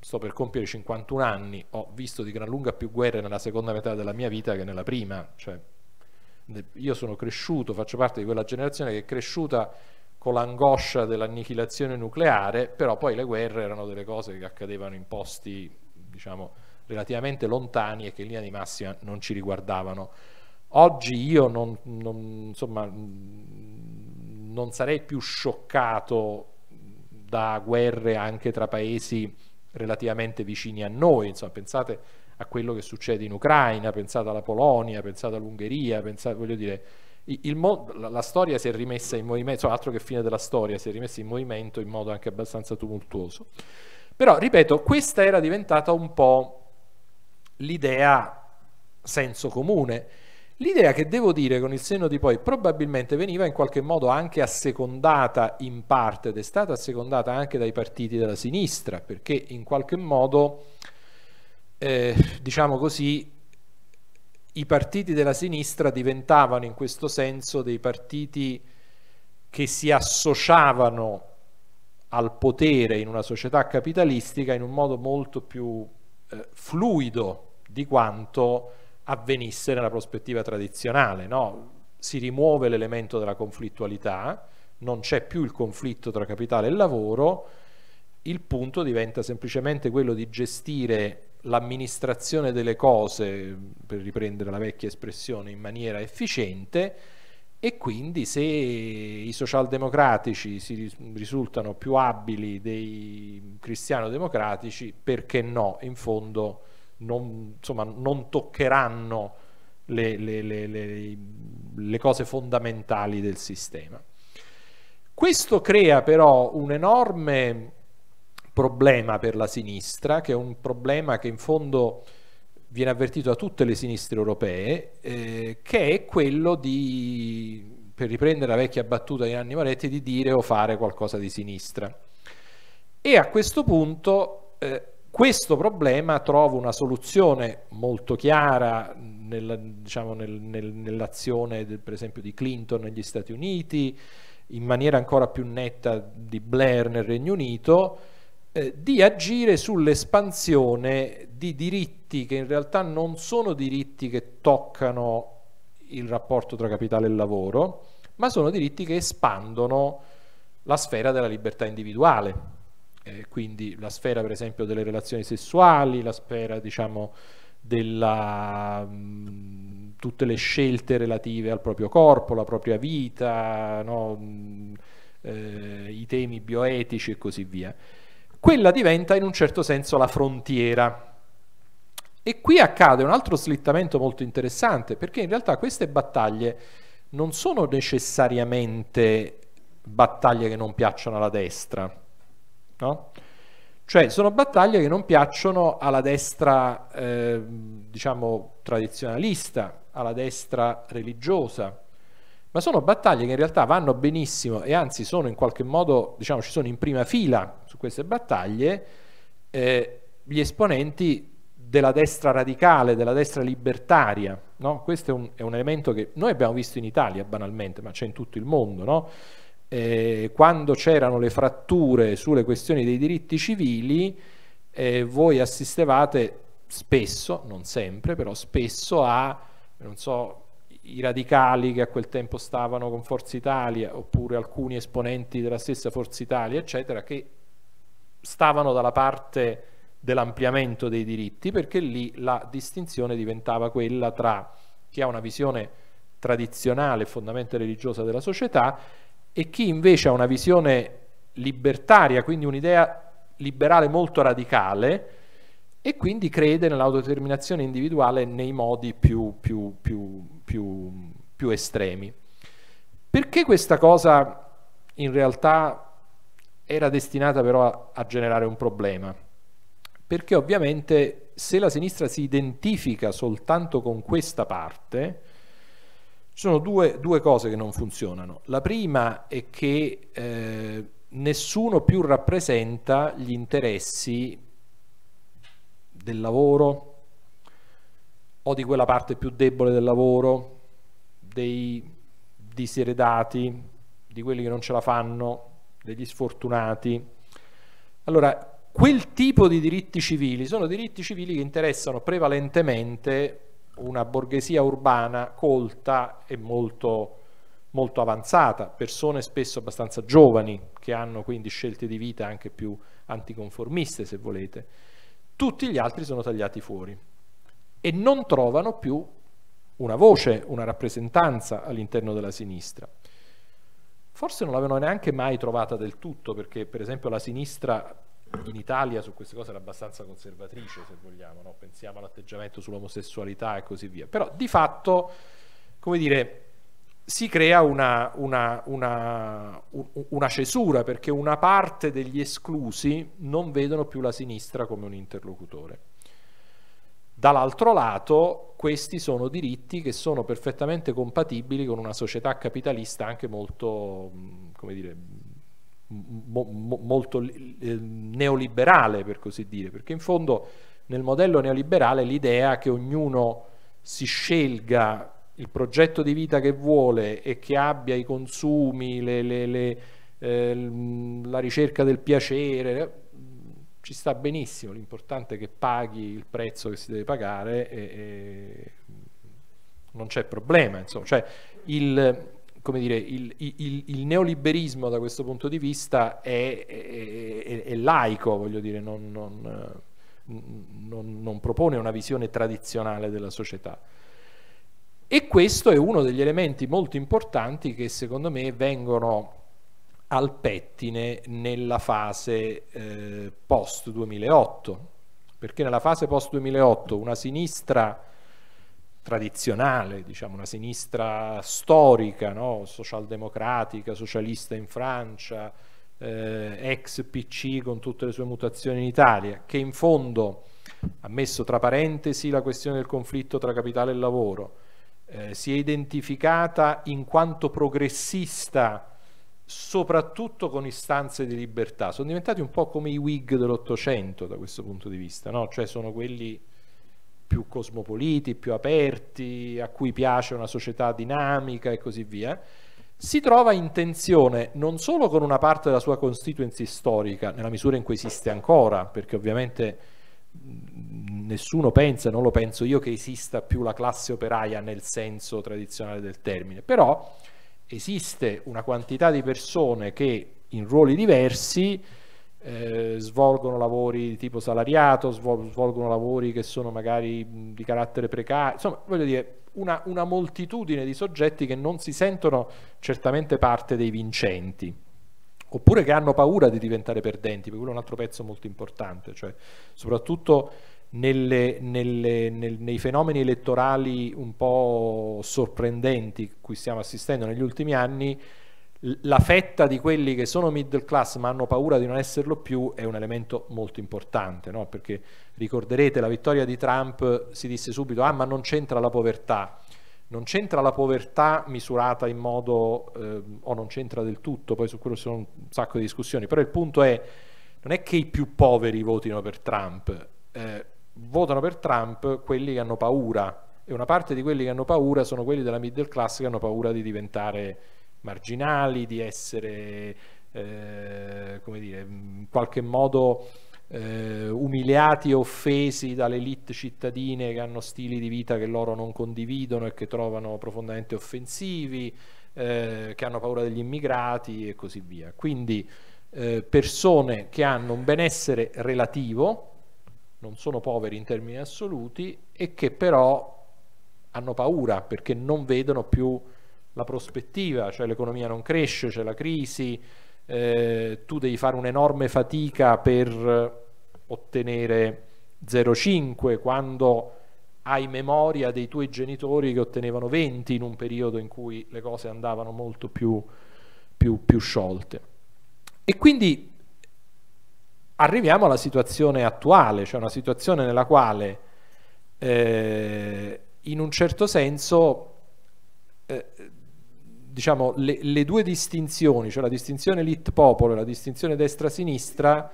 sto per compiere 51 anni, ho visto di gran lunga più guerre nella seconda metà della mia vita che nella prima, cioè, io sono cresciuto, faccio parte di quella generazione che è cresciuta con l'angoscia dell'annichilazione nucleare, però poi le guerre erano delle cose che accadevano in posti, diciamo, relativamente lontani e che in linea di massima non ci riguardavano. Oggi io non, non, insomma, non sarei più scioccato da guerre anche tra paesi relativamente vicini a noi, insomma, pensate a quello che succede in Ucraina, pensate alla Polonia, pensate all'Ungheria, pensate, voglio dire, mondo, la, la, storia si è rimessa in movimento, insomma, altro che fine della storia, si è rimessa in movimento in modo anche abbastanza tumultuoso. Però, ripeto, questa era diventata un po' l'idea senso comune L'idea che devo dire con il senno di poi probabilmente veniva in qualche modo anche assecondata in parte ed è stata assecondata anche dai partiti della sinistra, perché in qualche modo, eh, diciamo così, i partiti della sinistra diventavano in questo senso dei partiti che si associavano al potere in una società capitalistica in un modo molto più eh, fluido di quanto avvenisse nella prospettiva tradizionale, no? si rimuove l'elemento della conflittualità, non c'è più il conflitto tra capitale e lavoro, il punto diventa semplicemente quello di gestire l'amministrazione delle cose, per riprendere la vecchia espressione, in maniera efficiente e quindi se i socialdemocratici si risultano più abili dei cristiano-democratici, perché no? In fondo non, insomma, non toccheranno le, le, le, le cose fondamentali del sistema. Questo crea però un enorme problema per la sinistra, che è un problema che in fondo viene avvertito a tutte le sinistre europee, eh, che è quello di, per riprendere la vecchia battuta di Anni Moretti, di dire o fare qualcosa di sinistra. E a questo punto eh, questo problema trova una soluzione molto chiara nella, diciamo, nel, nel, nell'azione del, per esempio di Clinton negli Stati Uniti, in maniera ancora più netta di Blair nel Regno Unito, eh, di agire sull'espansione di diritti che in realtà non sono diritti che toccano il rapporto tra capitale e lavoro, ma sono diritti che espandono la sfera della libertà individuale eh, quindi la sfera per esempio delle relazioni sessuali, la sfera diciamo della mh, tutte le scelte relative al proprio corpo, la propria vita, no? mh, eh, i temi bioetici e così via. Quella diventa in un certo senso la frontiera. E qui accade un altro slittamento molto interessante, perché in realtà queste battaglie non sono necessariamente battaglie che non piacciono alla destra, no? Cioè sono battaglie che non piacciono alla destra, eh, diciamo, tradizionalista, alla destra religiosa, ma sono battaglie che in realtà vanno benissimo e anzi sono in qualche modo, diciamo, ci sono in prima fila su queste battaglie eh, gli esponenti della destra radicale, della destra libertaria. No? Questo è un, è un, elemento che noi abbiamo visto in Italia banalmente, ma c'è in tutto il mondo. No? eh, quando c'erano le fratture sulle questioni dei diritti civili, eh, voi assistevate spesso, non sempre, però spesso a, non so, i radicali che a quel tempo stavano con Forza Italia, oppure alcuni esponenti della stessa Forza Italia, eccetera, che stavano dalla parte dell'ampliamento dei diritti, perché lì la distinzione diventava quella tra chi ha una visione tradizionale, fondamente religiosa della società e chi invece ha una visione libertaria, quindi un'idea liberale molto radicale e quindi crede nell'autodeterminazione individuale nei modi più, più, più, più estremi. Perché questa cosa in realtà era destinata però a, a, generare un problema, perché ovviamente se la sinistra si identifica soltanto con questa parte, ci sono due, due cose che non funzionano. La prima è che eh, nessuno più rappresenta gli interessi del lavoro o di quella parte più debole del lavoro, dei diseredati, di quelli che non ce la fanno, degli sfortunati. Allora, quel tipo di diritti civili sono diritti civili che interessano prevalentemente una borghesia urbana colta e molto, molto avanzata, persone spesso abbastanza giovani che hanno quindi scelte di vita anche più anticonformiste se volete, tutti gli altri sono tagliati fuori e non trovano più una voce, una rappresentanza all'interno della sinistra. Forse non l'avevano neanche mai trovata del tutto, perché per esempio la sinistra in Italia su queste cose era abbastanza conservatrice, se vogliamo, no? pensiamo all'atteggiamento sull'omosessualità e così via. Però di fatto, come dire, si crea una, una, una, una, cesura perché una parte degli esclusi non vedono più la sinistra come un interlocutore. Dall'altro lato, questi sono diritti che sono perfettamente compatibili con una società capitalista anche molto, come dire, mo, mo, molto eh, neoliberale, per così dire, perché in fondo nel modello neoliberale l'idea che ognuno si scelga il progetto di vita che vuole e che abbia i consumi, le, le, le, eh, la ricerca del piacere, eh, ci sta benissimo, l'importante è che paghi il prezzo che si deve pagare e, e non c'è problema, insomma, cioè il, come dire, il, il, il, neoliberismo da questo punto di vista è, è, è, laico, voglio dire, non, non, non, non, propone una visione tradizionale della società. E questo è uno degli elementi molto importanti che secondo me vengono al pettine nella fase eh, post 2008, perché nella fase post 2008 una sinistra tradizionale, diciamo, una sinistra storica, no? socialdemocratica, socialista in Francia, eh, ex PC con tutte le sue mutazioni in Italia, che in fondo ha messo tra parentesi la questione del conflitto tra capitale e lavoro, eh, si è identificata in quanto progressista soprattutto con istanze di libertà, sono diventati un po' come i Whig dell'Ottocento da questo punto di vista, no? cioè sono quelli più cosmopoliti, più aperti, a cui piace una società dinamica e così via, si trova in tensione non solo con una parte della sua constituency storica, nella misura in cui esiste ancora, perché ovviamente nessuno pensa, non lo penso io, che esista più la classe operaia nel senso tradizionale del termine, però esiste una quantità di persone che in ruoli diversi eh, svolgono lavori di tipo salariato, svolgono lavori che sono magari di carattere precario, insomma voglio dire una, una moltitudine di soggetti che non si sentono certamente parte dei vincenti oppure che hanno paura di diventare perdenti, perché quello è un altro pezzo molto importante, cioè soprattutto nelle, nelle, nel, nei fenomeni elettorali un po' sorprendenti cui stiamo assistendo negli ultimi anni, la fetta di quelli che sono middle class ma hanno paura di non esserlo più è un elemento molto importante, no? perché ricorderete la vittoria di Trump si disse subito ah ma non c'entra la povertà, non c'entra la povertà misurata in modo eh, o oh, non c'entra del tutto, poi su quello ci sono un sacco di discussioni, però il punto è non è che i più poveri votino per Trump, eh, votano per Trump quelli che hanno paura e una parte di quelli che hanno paura sono quelli della middle class che hanno paura di diventare marginali, di essere eh, come dire, in qualche modo eh, umiliati e offesi dalle elite cittadine che hanno stili di vita che loro non condividono e che trovano profondamente offensivi, eh, che hanno paura degli immigrati e così via. Quindi eh, persone che hanno un benessere relativo, non sono poveri in termini assoluti e che però hanno paura perché non vedono più la prospettiva, cioè l'economia non cresce, c'è la crisi, eh, tu devi fare un'enorme fatica per ottenere 0,5 quando hai memoria dei tuoi genitori che ottenevano 20 in un periodo in cui le cose andavano molto più, più, più sciolte. E quindi arriviamo alla situazione attuale, cioè una situazione nella quale eh, in un certo senso eh, diciamo, le, le, due distinzioni, cioè la distinzione elite-popolo e la distinzione destra-sinistra,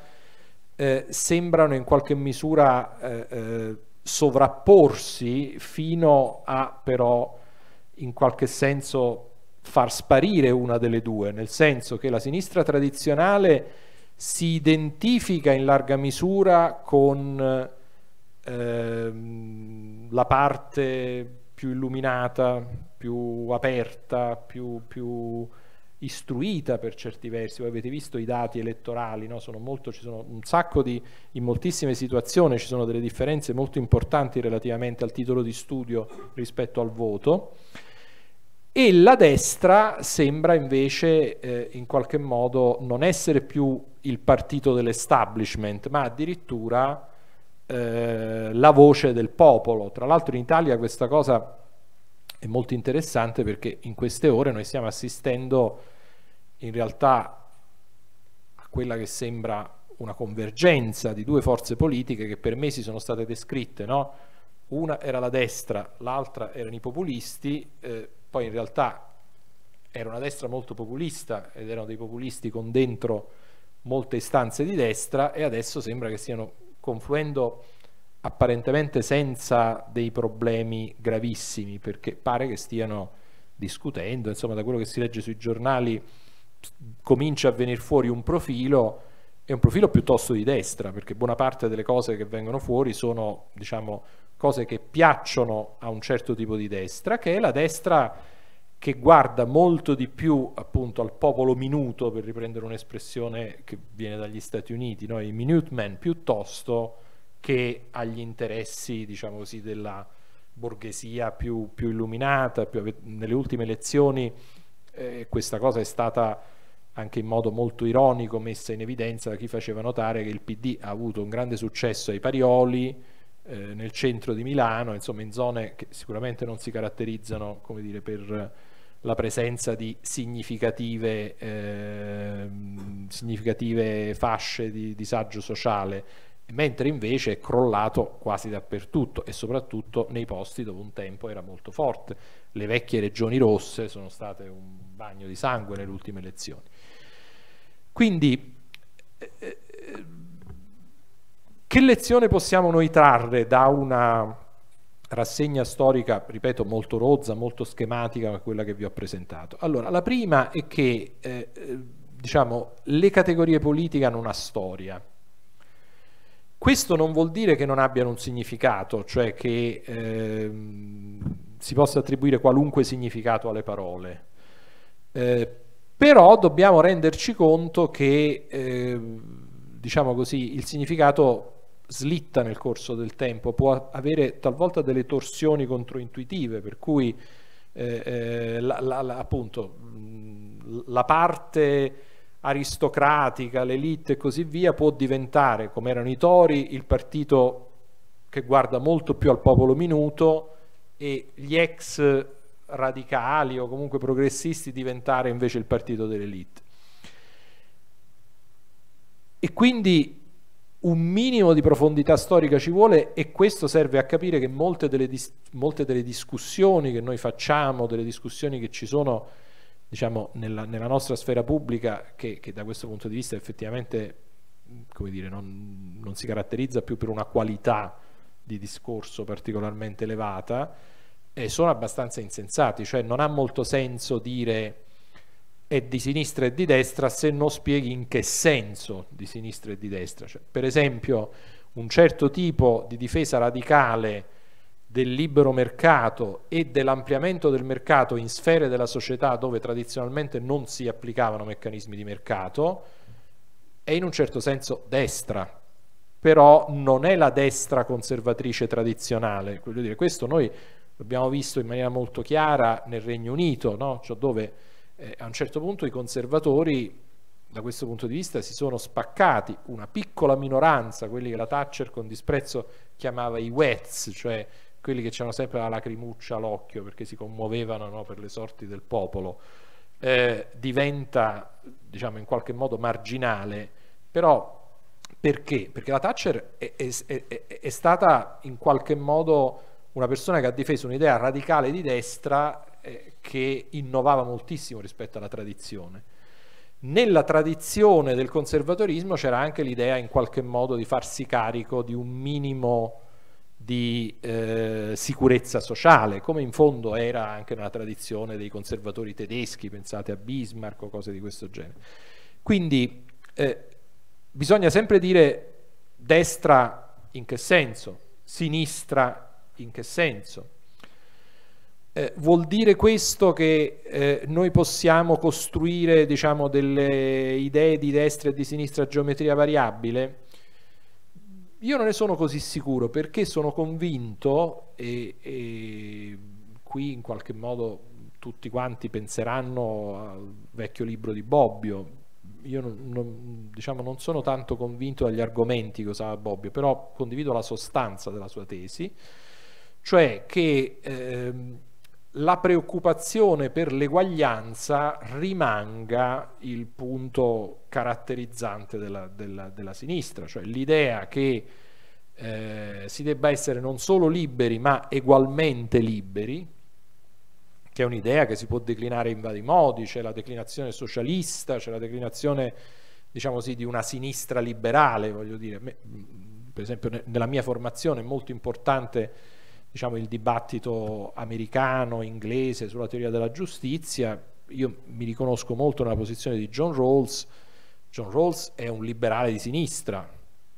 eh, sembrano in qualche misura eh, eh, sovrapporsi fino a però in qualche senso far sparire una delle due, nel senso che la sinistra tradizionale si identifica in larga misura con ehm, la parte più illuminata più aperta, più, più istruita per certi versi, voi avete visto i dati elettorali, no? sono molto, ci sono un sacco di, in moltissime situazioni ci sono delle differenze molto importanti relativamente al titolo di studio rispetto al voto e la destra sembra invece eh, in qualche modo non essere più il partito dell'establishment ma addirittura eh, la voce del popolo, tra l'altro in Italia questa cosa è molto interessante perché in queste ore noi stiamo assistendo in realtà a quella che sembra una convergenza di due forze politiche che per mesi sono state descritte, no? una era la destra, l'altra erano i populisti, eh, poi in realtà era una destra molto populista ed erano dei populisti con dentro molte istanze di destra e adesso sembra che stiano confluendo apparentemente senza dei problemi gravissimi, perché pare che stiano discutendo, insomma da quello che si legge sui giornali comincia a venire fuori un profilo, è un profilo piuttosto di destra, perché buona parte delle cose che vengono fuori sono, diciamo, cose che piacciono a un certo tipo di destra, che è la destra che guarda molto di più appunto al popolo minuto, per riprendere un'espressione che viene dagli Stati Uniti, no? i men, piuttosto che agli interessi, diciamo così, della borghesia più, più illuminata. Più, nelle ultime elezioni eh, questa cosa è stata anche in modo molto ironico messa in evidenza da chi faceva notare che il PD ha avuto un grande successo ai Parioli, eh, nel centro di Milano, insomma in zone che sicuramente non si caratterizzano come dire, per la presenza di significative, eh, significative fasce di disagio sociale, mentre invece è crollato quasi dappertutto e soprattutto nei posti dove un tempo era molto forte. Le vecchie regioni rosse sono state un bagno di sangue nelle ultime elezioni. Quindi eh, che lezione possiamo noi trarre da una rassegna storica, ripeto, molto rozza, molto schematica, ma quella che vi ho presentato? Allora, la prima è che eh, eh diciamo, le categorie politiche hanno una storia, questo non vuol dire che non abbiano un significato, cioè che eh, si possa attribuire qualunque significato alle parole. Eh, però dobbiamo renderci conto che, eh, diciamo così, il significato slitta nel corso del tempo, può avere talvolta delle torsioni controintuitive, per cui eh, eh la, la, la, appunto la parte aristocratica, l'elite e così via, può diventare, come erano i Tori, il partito che guarda molto più al popolo minuto e gli ex radicali o comunque progressisti diventare invece il partito dell'elite. E quindi un minimo di profondità storica ci vuole e questo serve a capire che molte delle, dis molte delle discussioni che noi facciamo, delle discussioni che ci sono diciamo, nella, nella, nostra sfera pubblica che, che, da questo punto di vista effettivamente dire, non, non, si caratterizza più per una qualità di discorso particolarmente elevata, eh, sono abbastanza insensati, cioè non ha molto senso dire è di sinistra e di destra se non spieghi in che senso di sinistra e di destra. Cioè, per esempio un certo tipo di difesa radicale del libero mercato e dell'ampliamento del mercato in sfere della società dove tradizionalmente non si applicavano meccanismi di mercato, è in un certo senso destra, però non è la destra conservatrice tradizionale. Voglio dire, questo noi l'abbiamo visto in maniera molto chiara nel Regno Unito, no? cioè dove eh, a un certo punto i conservatori da questo punto di vista si sono spaccati una piccola minoranza, quelli che la Thatcher con disprezzo chiamava i Wets, cioè quelli che c'erano sempre la lacrimuccia all'occhio perché si commuovevano no, per le sorti del popolo, eh, diventa diciamo in qualche modo marginale, però perché? Perché la Thatcher è, è, è, è stata in qualche modo una persona che ha difeso un'idea radicale di destra eh, che innovava moltissimo rispetto alla tradizione. Nella tradizione del conservatorismo c'era anche l'idea in qualche modo di farsi carico di un minimo di eh, sicurezza sociale, come in fondo era anche nella tradizione dei conservatori tedeschi, pensate a Bismarck o cose di questo genere. Quindi eh, bisogna sempre dire destra in che senso, sinistra in che senso. Eh, vuol dire questo che eh, noi possiamo costruire diciamo, delle idee di destra e di sinistra a geometria variabile? Io non ne sono così sicuro perché sono convinto e, e qui in qualche modo tutti quanti penseranno al vecchio libro di Bobbio. Io non, non, diciamo, non sono tanto convinto dagli argomenti che usava Bobbio, però condivido la sostanza della sua tesi, cioè che ehm, la preoccupazione per l'eguaglianza rimanga il punto caratterizzante della, della, della sinistra, cioè l'idea che eh, si debba essere non solo liberi ma ugualmente liberi, che è un'idea che si può declinare in vari modi, c'è la declinazione socialista, c'è la declinazione diciamo così, di una sinistra liberale, voglio dire, per esempio nella mia formazione è molto importante diciamo, il dibattito americano, inglese sulla teoria della giustizia, io mi riconosco molto nella posizione di John Rawls. John Rawls è un liberale di sinistra,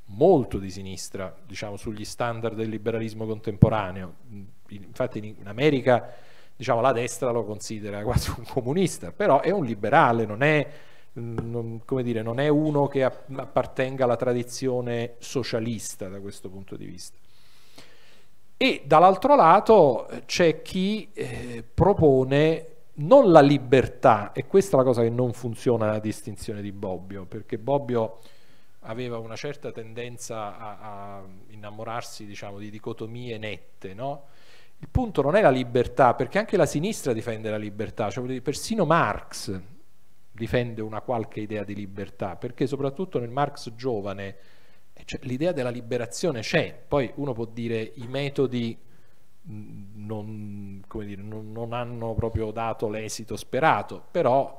molto di sinistra, diciamo, sugli standard del liberalismo contemporaneo. Mm, infatti in America diciamo, la destra lo considera quasi un comunista, però è un liberale, non è, mm, non, dire, non è uno che appartenga alla tradizione socialista da questo punto di vista. E dall'altro lato eh, c'è chi eh, propone non la libertà, e questa è la cosa che non funziona nella distinzione di Bobbio, perché Bobbio aveva una certa tendenza a, a innamorarsi diciamo, di dicotomie nette, no? Il punto non è la libertà, perché anche la sinistra difende la libertà, cioè persino Marx difende una qualche idea di libertà, perché soprattutto nel Marx giovane cioè, l'idea della liberazione c'è, poi uno può dire i metodi mm, non, dire, non, non hanno proprio dato l'esito sperato, però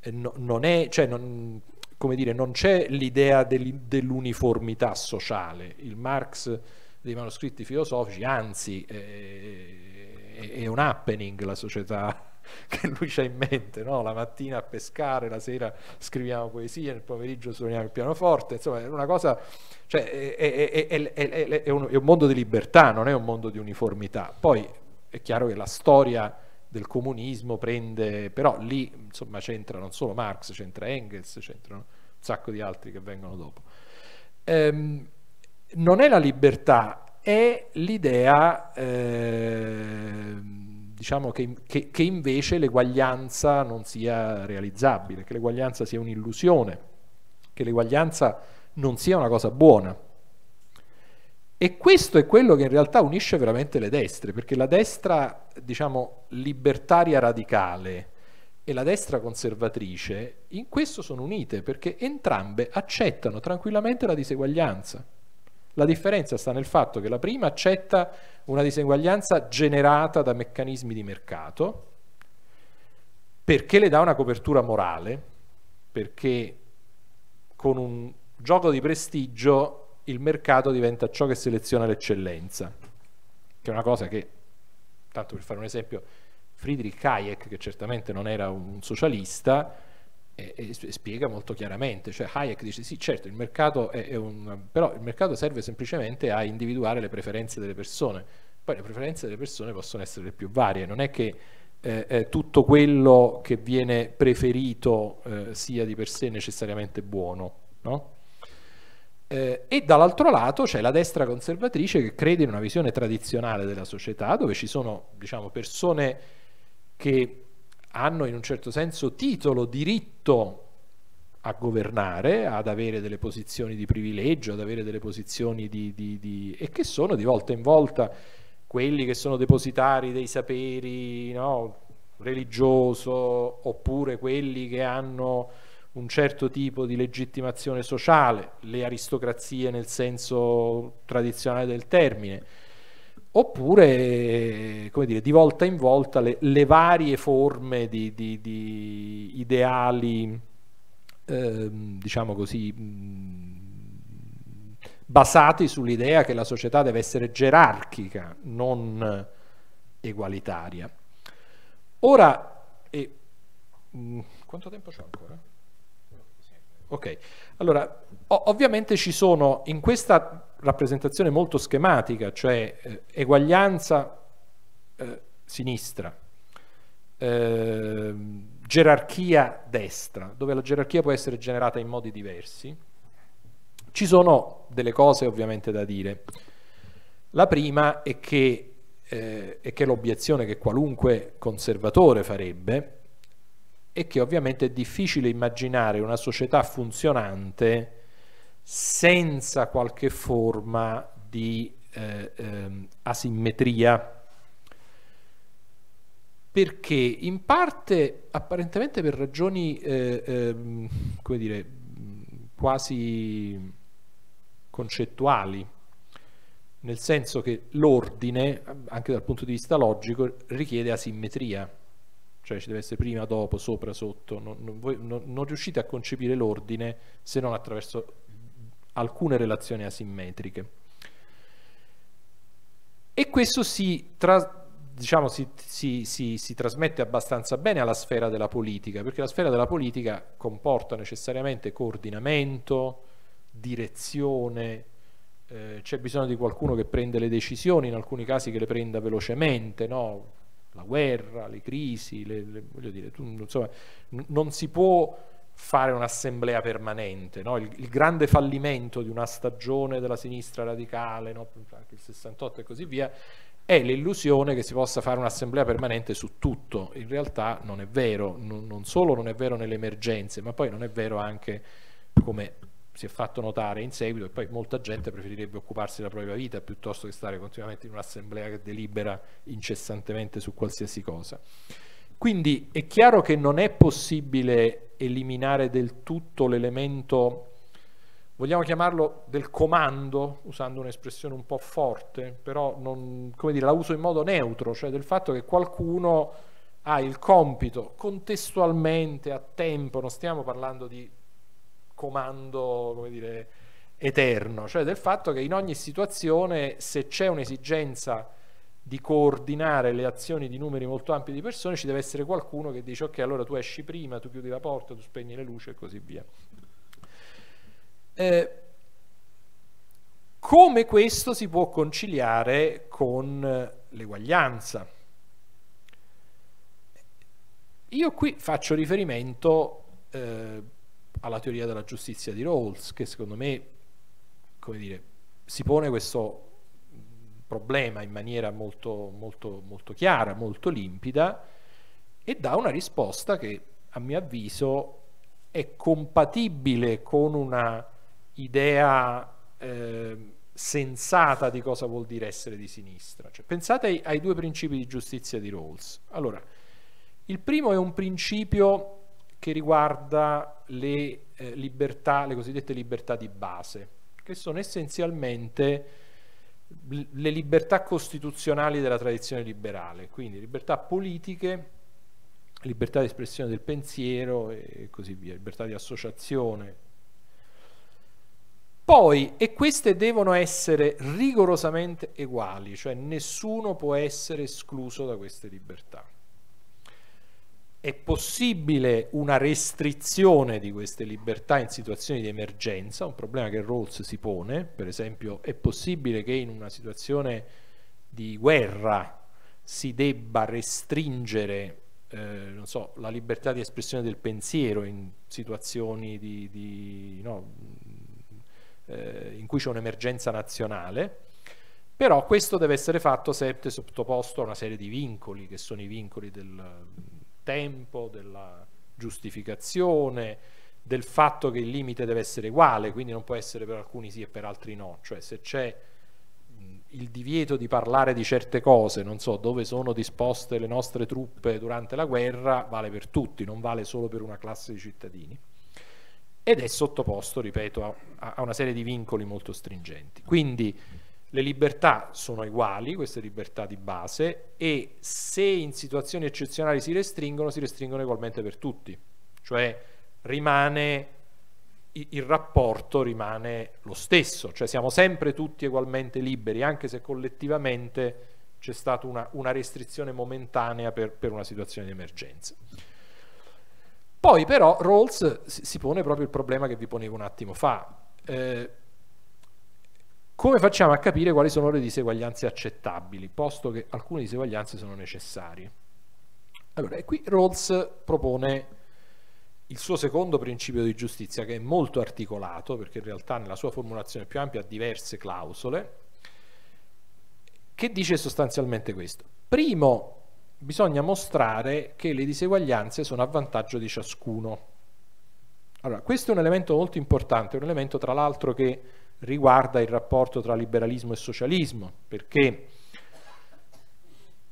eh, no, non è, cioè, non, come dire, non c'è l'idea dell'uniformità sociale. Il Marx dei manoscritti filosofici, anzi eh, è un happening la società che lui c'ha in mente, no? la mattina a pescare, la sera scriviamo poesie, nel pomeriggio suoniamo il pianoforte, insomma è una cosa, cioè, è, è, è, è un, un mondo di libertà, non è un mondo di uniformità. Poi è chiaro che la storia del comunismo prende, però lì insomma c'entra non solo Marx, c'entra Engels, c'entrano un sacco di altri che vengono dopo. Ehm, non è la libertà, è l'idea eh, diciamo che, che, che invece l'eguaglianza non sia realizzabile, che l'eguaglianza sia un'illusione, che l'eguaglianza non sia una cosa buona. E questo è quello che in realtà unisce veramente le destre, perché la destra, diciamo, libertaria radicale e la destra conservatrice in questo sono unite, perché entrambe accettano tranquillamente la diseguaglianza. La differenza sta nel fatto che la prima accetta una diseguaglianza generata da meccanismi di mercato, perché le dà una copertura morale, perché con un gioco di prestigio il mercato diventa ciò che seleziona l'eccellenza, che è una cosa che, tanto per fare un esempio, Friedrich Hayek, che certamente non era un socialista, e, e spiega molto chiaramente, cioè Hayek dice sì certo il mercato è, è un, però il mercato serve semplicemente a individuare le preferenze delle persone, poi le preferenze delle persone possono essere le più varie, non è che eh, eh tutto quello che viene preferito eh, sia di per sé necessariamente buono, no? Eh, e dall'altro lato c'è la destra conservatrice che crede in una visione tradizionale della società dove ci sono diciamo, persone che hanno in un certo senso titolo, diritto a governare, ad avere delle posizioni di privilegio, ad avere delle posizioni di, di, di... e che sono di volta in volta quelli che sono depositari dei saperi no, religioso oppure quelli che hanno un certo tipo di legittimazione sociale, le aristocrazie nel senso tradizionale del termine oppure come dire, di volta in volta le, le varie forme di, di, di ideali, eh, diciamo così, mm, basati sull'idea che la società deve essere gerarchica, non egualitaria. Ora, e, mh, mm, quanto tempo c'è ancora? Ok, allora, ovviamente ci sono in questa rappresentazione molto schematica, cioè eh, eguaglianza eh, sinistra, eh, gerarchia destra, dove la gerarchia può essere generata in modi diversi. Ci sono delle cose ovviamente da dire. La prima è che, eh, è che l'obiezione che qualunque conservatore farebbe è che ovviamente è difficile immaginare una società funzionante senza qualche forma di eh, eh, asimmetria. Perché in parte, apparentemente per ragioni, eh, ehm, come dire, quasi concettuali, nel senso che l'ordine, anche dal punto di vista logico, richiede asimmetria, cioè ci deve essere prima, dopo, sopra, sotto, non, non, voi, non, non riuscite a concepire l'ordine se non attraverso alcune relazioni asimmetriche. E questo si, tra, diciamo, si, si, si, trasmette abbastanza bene alla sfera della politica, perché la sfera della politica comporta necessariamente coordinamento, direzione, eh, c'è bisogno di qualcuno che prende le decisioni, in alcuni casi che le prenda velocemente, no? la guerra, le crisi, le, le, dire, tu, insomma, non si può fare un'assemblea permanente, no? il, il, grande fallimento di una stagione della sinistra radicale, no? il 68 e così via, è l'illusione che si possa fare un'assemblea permanente su tutto. In realtà non è vero, non, non solo non è vero nelle emergenze, ma poi non è vero anche come si è fatto notare in seguito e poi molta gente preferirebbe occuparsi della propria vita piuttosto che stare continuamente in un'assemblea che delibera incessantemente su qualsiasi cosa. Quindi è chiaro che non è possibile eliminare del tutto l'elemento, vogliamo chiamarlo del comando, usando un'espressione un po' forte, però non, dire, la uso in modo neutro, cioè del fatto che qualcuno ha il compito contestualmente, a tempo, non stiamo parlando di comando, come dire, eterno, cioè del fatto che in ogni situazione se c'è un'esigenza di coordinare le azioni di numeri molto ampi di persone, ci deve essere qualcuno che dice ok, allora tu esci prima, tu chiudi la porta, tu spegni le luci e così via. Eh, come questo si può conciliare con l'eguaglianza? Io qui faccio riferimento eh, alla teoria della giustizia di Rawls, che secondo me, come dire, si pone questo problema in maniera molto, molto, molto chiara, molto limpida e dà una risposta che a mio avviso è compatibile con una idea eh, sensata di cosa vuol dire essere di sinistra. Cioè, pensate ai, ai, due principi di giustizia di Rawls. Allora, il primo è un principio che riguarda le, eh, libertà, le cosiddette libertà di base, che sono essenzialmente le libertà costituzionali della tradizione liberale, quindi libertà politiche, libertà di espressione del pensiero e così via, libertà di associazione. Poi, e queste devono essere rigorosamente uguali, cioè nessuno può essere escluso da queste libertà è possibile una restrizione di queste libertà in situazioni di emergenza, un problema che Rawls si pone, per esempio è possibile che in una situazione di guerra si debba restringere eh, so, la libertà di espressione del pensiero in situazioni di, di, no, eh, in cui c'è un'emergenza nazionale, però questo deve essere fatto sempre sottoposto a una serie di vincoli, che sono i vincoli del tempo, della giustificazione, del fatto che il limite deve essere uguale, quindi non può essere per alcuni sì e per altri no, cioè se c'è il divieto di parlare di certe cose, non so dove sono disposte le nostre truppe durante la guerra, vale per tutti, non vale solo per una classe di cittadini. Ed è sottoposto, ripeto, a, a una serie di vincoli molto stringenti. Quindi le libertà sono uguali, queste libertà di base, e se in situazioni eccezionali si restringono, si restringono ugualmente per tutti. Cioè rimane il rapporto rimane lo stesso, cioè siamo sempre tutti ugualmente liberi, anche se collettivamente c'è stata una, una restrizione momentanea per, per, una situazione di emergenza. Poi però Rawls si pone proprio il problema che vi ponevo un attimo fa. Eh, come facciamo a capire quali sono le diseguaglianze accettabili, posto che alcune diseguaglianze sono necessarie? Allora, qui Rawls propone il suo secondo principio di giustizia, che è molto articolato, perché in realtà nella sua formulazione più ampia ha diverse clausole, che dice sostanzialmente questo. Primo, bisogna mostrare che le diseguaglianze sono a vantaggio di ciascuno. Allora, questo è un elemento molto importante, un elemento tra l'altro che riguarda il rapporto tra liberalismo e socialismo, perché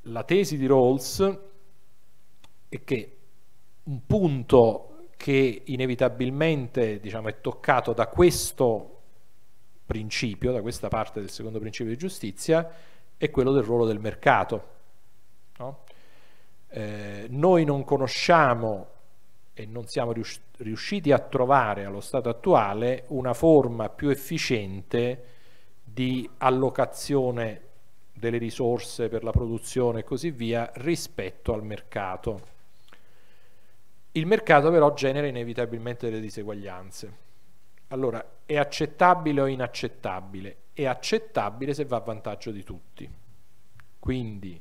la tesi di Rawls è che un punto che inevitabilmente diciamo, è toccato da questo principio, da questa parte del secondo principio di giustizia, è quello del ruolo del mercato. No? Eh, noi non conosciamo e non siamo riusciti a trovare allo stato attuale una forma più efficiente di allocazione delle risorse per la produzione e così via rispetto al mercato. Il mercato però genera inevitabilmente delle diseguaglianze. Allora, è accettabile o inaccettabile? È accettabile se va a vantaggio di tutti. Quindi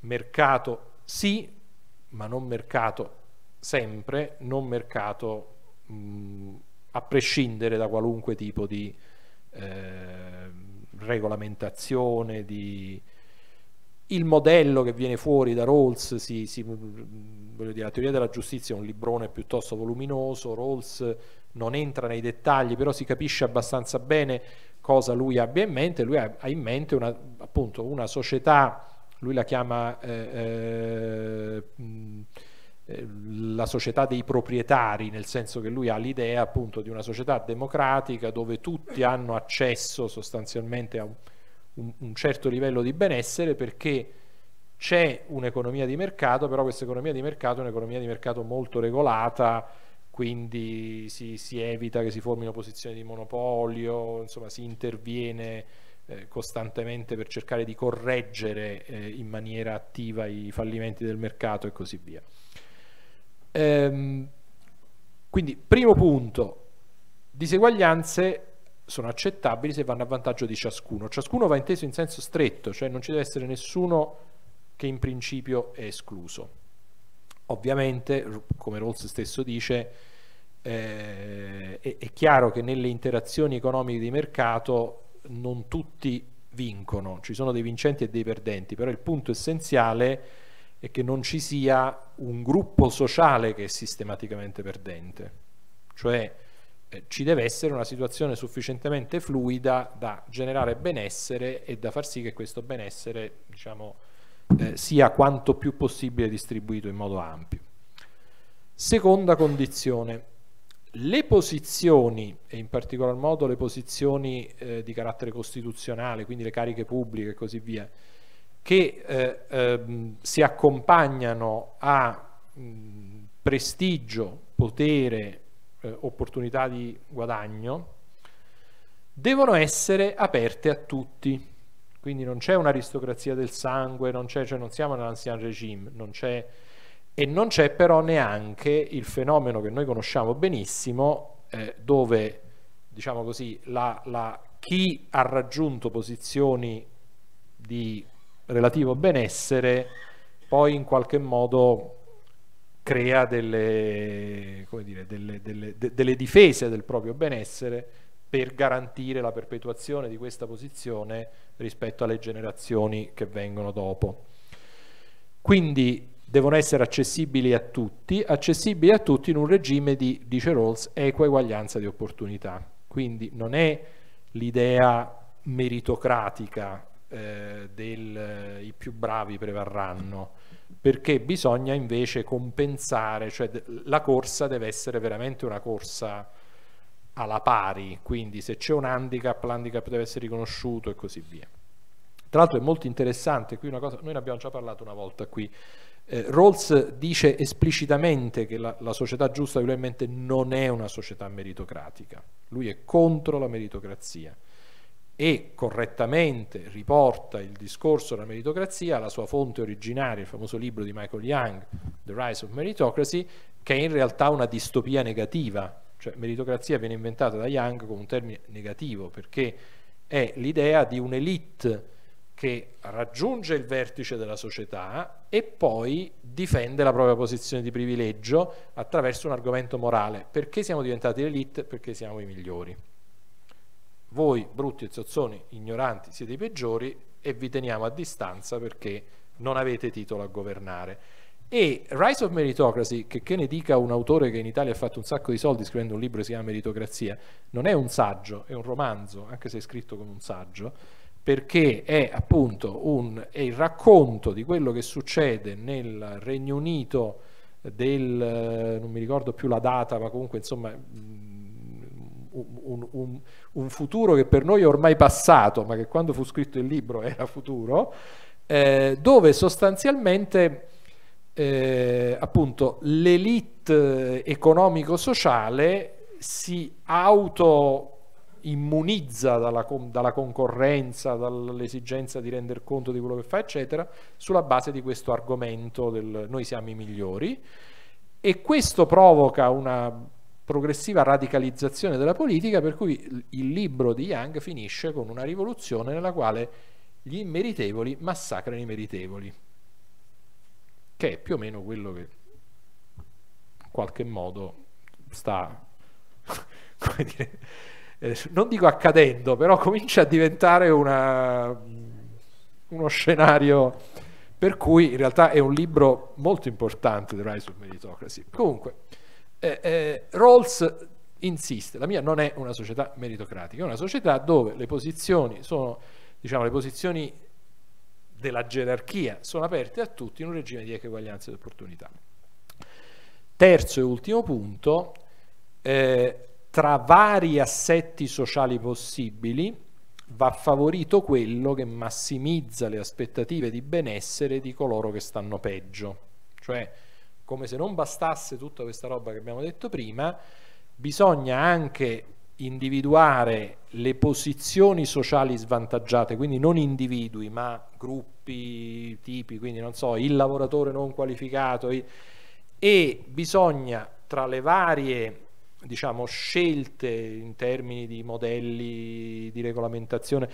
mercato sì, ma non mercato sempre non mercato mh, mm, a prescindere da qualunque tipo di eh, regolamentazione, di... il modello che viene fuori da Rawls, si, si, mm, dire, la teoria della giustizia è un librone piuttosto voluminoso, Rawls non entra nei dettagli, però si capisce abbastanza bene cosa lui abbia in mente, lui ha, in mente una, appunto una società, lui la chiama... Eh, eh, mm, eh, la società dei proprietari, nel senso che lui ha l'idea appunto di una società democratica dove tutti hanno accesso sostanzialmente a un, un certo livello di benessere perché c'è un'economia di mercato, però questa economia di mercato è un'economia di mercato molto regolata, quindi si, si, evita che si formino posizioni di monopolio, insomma si interviene eh, costantemente per cercare di correggere eh, in maniera attiva i fallimenti del mercato e così via. Ehm, quindi, primo punto, diseguaglianze sono accettabili se vanno a vantaggio di ciascuno. Ciascuno va inteso in senso stretto, cioè non ci deve essere nessuno che in principio è escluso. Ovviamente, come Rawls stesso dice, eh, è, è chiaro che nelle interazioni economiche di mercato non tutti vincono, ci sono dei vincenti e dei perdenti, però il punto essenziale è e che non ci sia un gruppo sociale che è sistematicamente perdente, cioè eh, ci deve essere una situazione sufficientemente fluida da generare benessere e da far sì che questo benessere diciamo, eh, sia quanto più possibile distribuito in modo ampio. Seconda condizione, le posizioni, e in particolar modo le posizioni eh, di carattere costituzionale, quindi le cariche pubbliche e così via, che eh, ehm, si accompagnano a mh, prestigio, potere, eh, opportunità di guadagno, devono essere aperte a tutti. Quindi non c'è un'aristocrazia del sangue, non, cioè non siamo nell'ancien regime, non e non c'è però neanche il fenomeno che noi conosciamo benissimo, eh, dove diciamo così, la, la, chi ha raggiunto posizioni di relativo benessere poi in qualche modo crea delle, dire, delle, delle, de, delle difese del proprio benessere per garantire la perpetuazione di questa posizione rispetto alle generazioni che vengono dopo. Quindi devono essere accessibili a tutti, accessibili a tutti in un regime di, dice Rawls, equa eguaglianza di opportunità. Quindi non è l'idea meritocratica eh, del, eh, i più bravi prevarranno, perché bisogna invece compensare, cioè la corsa deve essere veramente una corsa alla pari, quindi se c'è un handicap, l'handicap deve essere riconosciuto e così via. Tra l'altro è molto interessante, qui una cosa, noi ne abbiamo già parlato una volta qui, eh, Rawls dice esplicitamente che la, la società giusta ovviamente non è una società meritocratica, lui è contro la meritocrazia e correttamente riporta il discorso della meritocrazia alla sua fonte originaria, il famoso libro di Michael Young, The Rise of Meritocracy, che è in realtà una distopia negativa, cioè meritocrazia viene inventata da Young con un termine negativo, perché è l'idea di un'elite che raggiunge il vertice della società e poi difende la propria posizione di privilegio attraverso un argomento morale. Perché siamo diventati l'elite? Perché siamo i migliori voi brutti e zozzoni ignoranti siete i peggiori e vi teniamo a distanza perché non avete titolo a governare. E Rise of Meritocracy, che, che ne dica un autore che in Italia ha fatto un sacco di soldi scrivendo un libro che si chiama Meritocrazia, non è un saggio, è un romanzo, anche se è scritto come un saggio, perché è appunto un, è il racconto di quello che succede nel Regno Unito del, eh, non mi ricordo più la data, ma comunque insomma un, un, un, futuro che per noi è ormai passato, ma che quando fu scritto il libro era futuro, eh, dove sostanzialmente eh, appunto l'elite economico-sociale si auto immunizza dalla, dalla, concorrenza, dall'esigenza di rendere conto di quello che fa, eccetera, sulla base di questo argomento del noi siamo i migliori e questo provoca una progressiva radicalizzazione della politica, per cui il libro di Young finisce con una rivoluzione nella quale gli immeritevoli massacrano i meritevoli, che è più o meno quello che in qualche modo sta, come dire, eh, non dico accadendo, però comincia a diventare una, mm, uno scenario per cui in realtà è un libro molto importante, The Rise of Meritocracy. Comunque, eh, eh, Rawls insiste, la mia non è una società meritocratica, è una società dove le posizioni sono, diciamo, le posizioni della gerarchia sono aperte a tutti in un regime di eguaglianza di opportunità. Terzo e ultimo punto, eh, tra vari assetti sociali possibili va favorito quello che massimizza le aspettative di benessere di coloro che stanno peggio, cioè come se non bastasse tutta questa roba che abbiamo detto prima, bisogna anche individuare le posizioni sociali svantaggiate, quindi non individui ma gruppi, tipi, quindi non so, il lavoratore non qualificato e bisogna tra le varie diciamo, scelte in termini di modelli di regolamentazione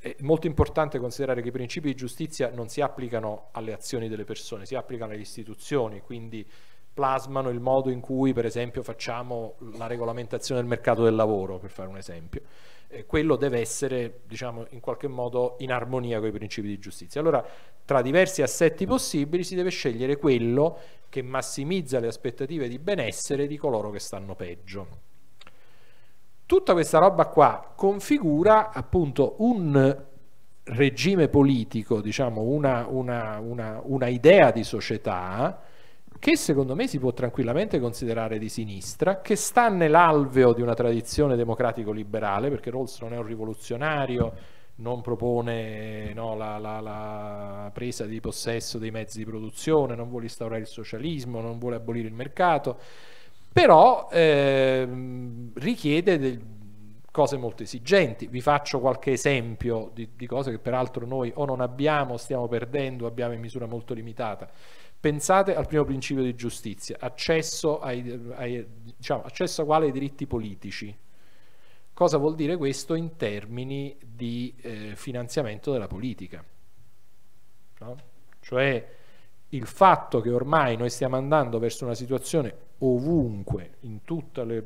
è molto importante considerare che i principi di giustizia non si applicano alle azioni delle persone, si applicano alle istituzioni, quindi plasmano il modo in cui per esempio facciamo la regolamentazione del mercato del lavoro, per fare un esempio. E quello deve essere diciamo, in qualche modo in armonia con i principi di giustizia. Allora tra diversi assetti possibili si deve scegliere quello che massimizza le aspettative di benessere di coloro che stanno peggio. Tutta questa roba qua configura appunto un regime politico, diciamo una, una, una, una idea di società che secondo me si può tranquillamente considerare di sinistra, che sta nell'alveo di una tradizione democratico-liberale, perché Rawls non è un rivoluzionario, non propone no, la, la, la, presa di possesso dei mezzi di produzione, non vuole instaurare il socialismo, non vuole abolire il mercato, però ehm, richiede del, cose molto esigenti. Vi faccio qualche esempio di, di, cose che peraltro noi o non abbiamo, stiamo perdendo, abbiamo in misura molto limitata. Pensate al primo principio di giustizia, accesso, ai, ai, diciamo, accesso quale ai diritti politici. Cosa vuol dire questo in termini di eh, finanziamento della politica? No? Cioè il fatto che ormai noi stiamo andando verso una situazione ovunque in tutto le,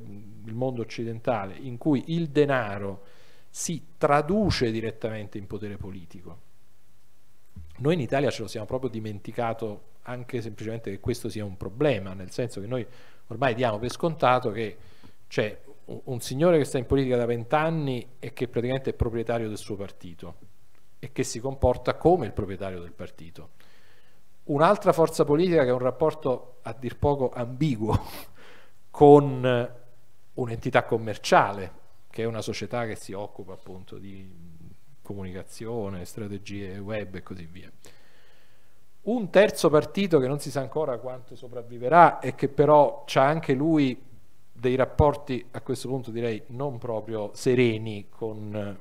il mondo occidentale in cui il denaro si traduce direttamente in potere politico. Noi in Italia ce lo siamo proprio dimenticato anche semplicemente che questo sia un problema, nel senso che noi ormai diamo per scontato che c'è un signore che sta in politica da vent'anni e che praticamente è proprietario del suo partito e che si comporta come il proprietario del partito Un'altra forza politica che ha un rapporto a dir poco ambiguo con un'entità commerciale, che è una società che si occupa appunto di comunicazione, strategie web e così via. Un terzo partito che non si sa ancora quanto sopravviverà e che però ha anche lui dei rapporti a questo punto direi non proprio sereni con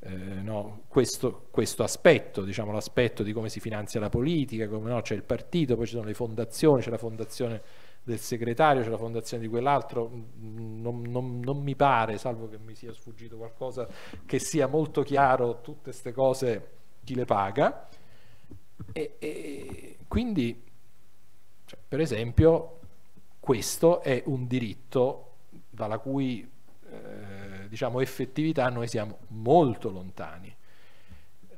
eh, no, questo, questo, aspetto, diciamo, l'aspetto di come si finanzia la politica, come no, c'è il partito, poi ci sono le fondazioni, c'è la fondazione del segretario, c'è la fondazione di quell'altro, mm, non, non, non, mi pare, salvo che mi sia sfuggito qualcosa, che sia molto chiaro tutte queste cose chi le paga. E, e quindi, cioè, per esempio, questo è un diritto dalla cui... Eh, diciamo, effettività noi siamo molto lontani.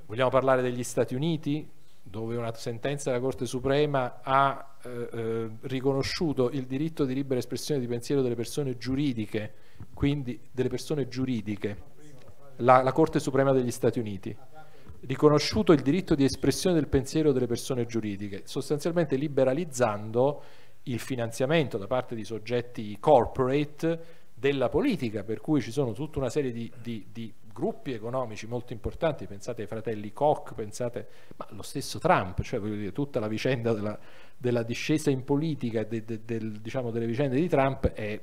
Vogliamo parlare degli Stati Uniti, dove una sentenza della Corte Suprema ha eh, eh, riconosciuto il diritto di libera espressione di pensiero delle persone giuridiche, quindi delle persone giuridiche, la, la Corte Suprema degli Stati Uniti riconosciuto il diritto di espressione del pensiero delle persone giuridiche, sostanzialmente liberalizzando il finanziamento da parte di soggetti corporate della politica, per cui ci sono tutta una serie di, di, di gruppi economici molto importanti, pensate ai fratelli Koch, pensate, allo stesso Trump, cioè voglio dire, tutta la vicenda della, della discesa in politica, de, de, del, diciamo, delle vicende di Trump è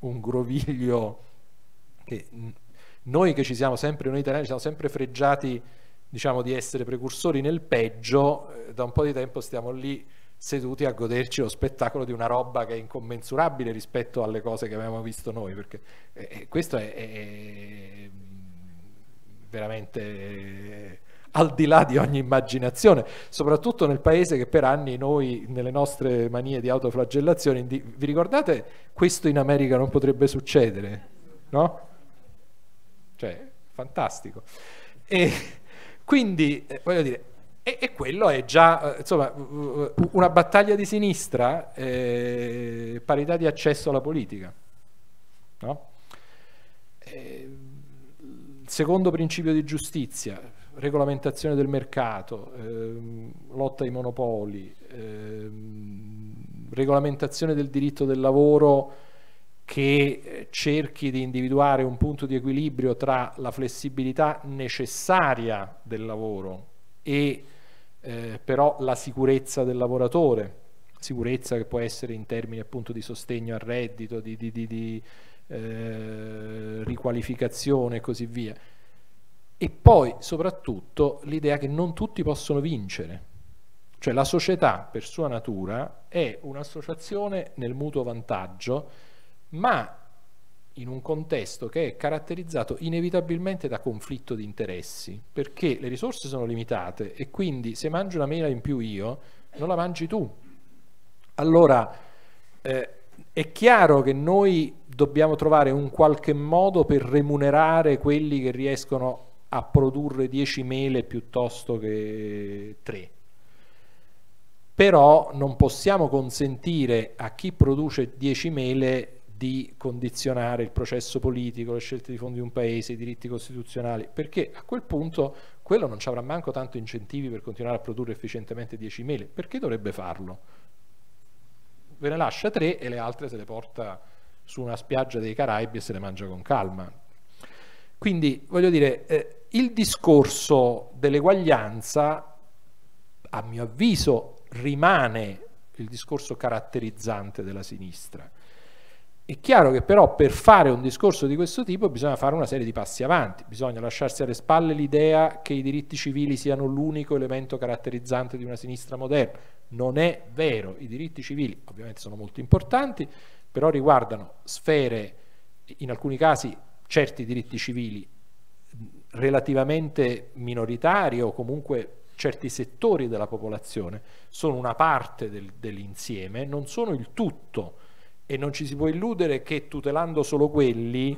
un groviglio che noi che ci siamo sempre, noi italiani ci siamo sempre freggiati diciamo di essere precursori nel peggio, eh, da un po' di tempo stiamo lì seduti a goderci lo spettacolo di una roba che è incommensurabile rispetto alle cose che avevamo visto noi, perché eh, eh questo è, è veramente eh, al di là di ogni immaginazione, soprattutto nel paese che per anni noi, nelle nostre manie di autoflagellazione, vi ricordate questo in America non potrebbe succedere? No? Cioè, fantastico. E quindi, eh, voglio dire, e, e, quello è già eh, insomma, una battaglia di sinistra, eh, parità di accesso alla politica. No? Ehm, secondo principio di giustizia, regolamentazione del mercato, ehm, lotta ai monopoli, ehm, regolamentazione del diritto del lavoro che eh, cerchi di individuare un punto di equilibrio tra la flessibilità necessaria del lavoro e eh, però la sicurezza del lavoratore, sicurezza che può essere in termini appunto di sostegno al reddito, di, di, di, di eh, riqualificazione e così via. E poi soprattutto l'idea che non tutti possono vincere, cioè la società per sua natura è un'associazione nel mutuo vantaggio, ma in un contesto che è caratterizzato inevitabilmente da conflitto di interessi, perché le risorse sono limitate e quindi se mangio una mela in più io, non la mangi tu. Allora eh, è chiaro che noi dobbiamo trovare un qualche modo per remunerare quelli che riescono a produrre 10 mele piuttosto che 3. Però non possiamo consentire a chi produce 10 mele di condizionare il processo politico, le scelte di fondo di un paese, i diritti costituzionali, perché a quel punto quello non ci avrà manco tanto incentivi per continuare a produrre efficientemente 10 mele, perché dovrebbe farlo? Ve ne lascia tre e le altre se le porta su una spiaggia dei Caraibi e se le mangia con calma. Quindi voglio dire, eh, il discorso dell'eguaglianza, a mio avviso, rimane il discorso caratterizzante della sinistra è chiaro che però per fare un discorso di questo tipo bisogna fare una serie di passi avanti, bisogna lasciarsi alle spalle l'idea che i diritti civili siano l'unico elemento caratterizzante di una sinistra moderna. Non è vero, i diritti civili ovviamente sono molto importanti, però riguardano sfere, in alcuni casi certi diritti civili relativamente minoritari o comunque certi settori della popolazione, sono una parte del, dell'insieme, non sono il tutto e non ci si può illudere che tutelando solo quelli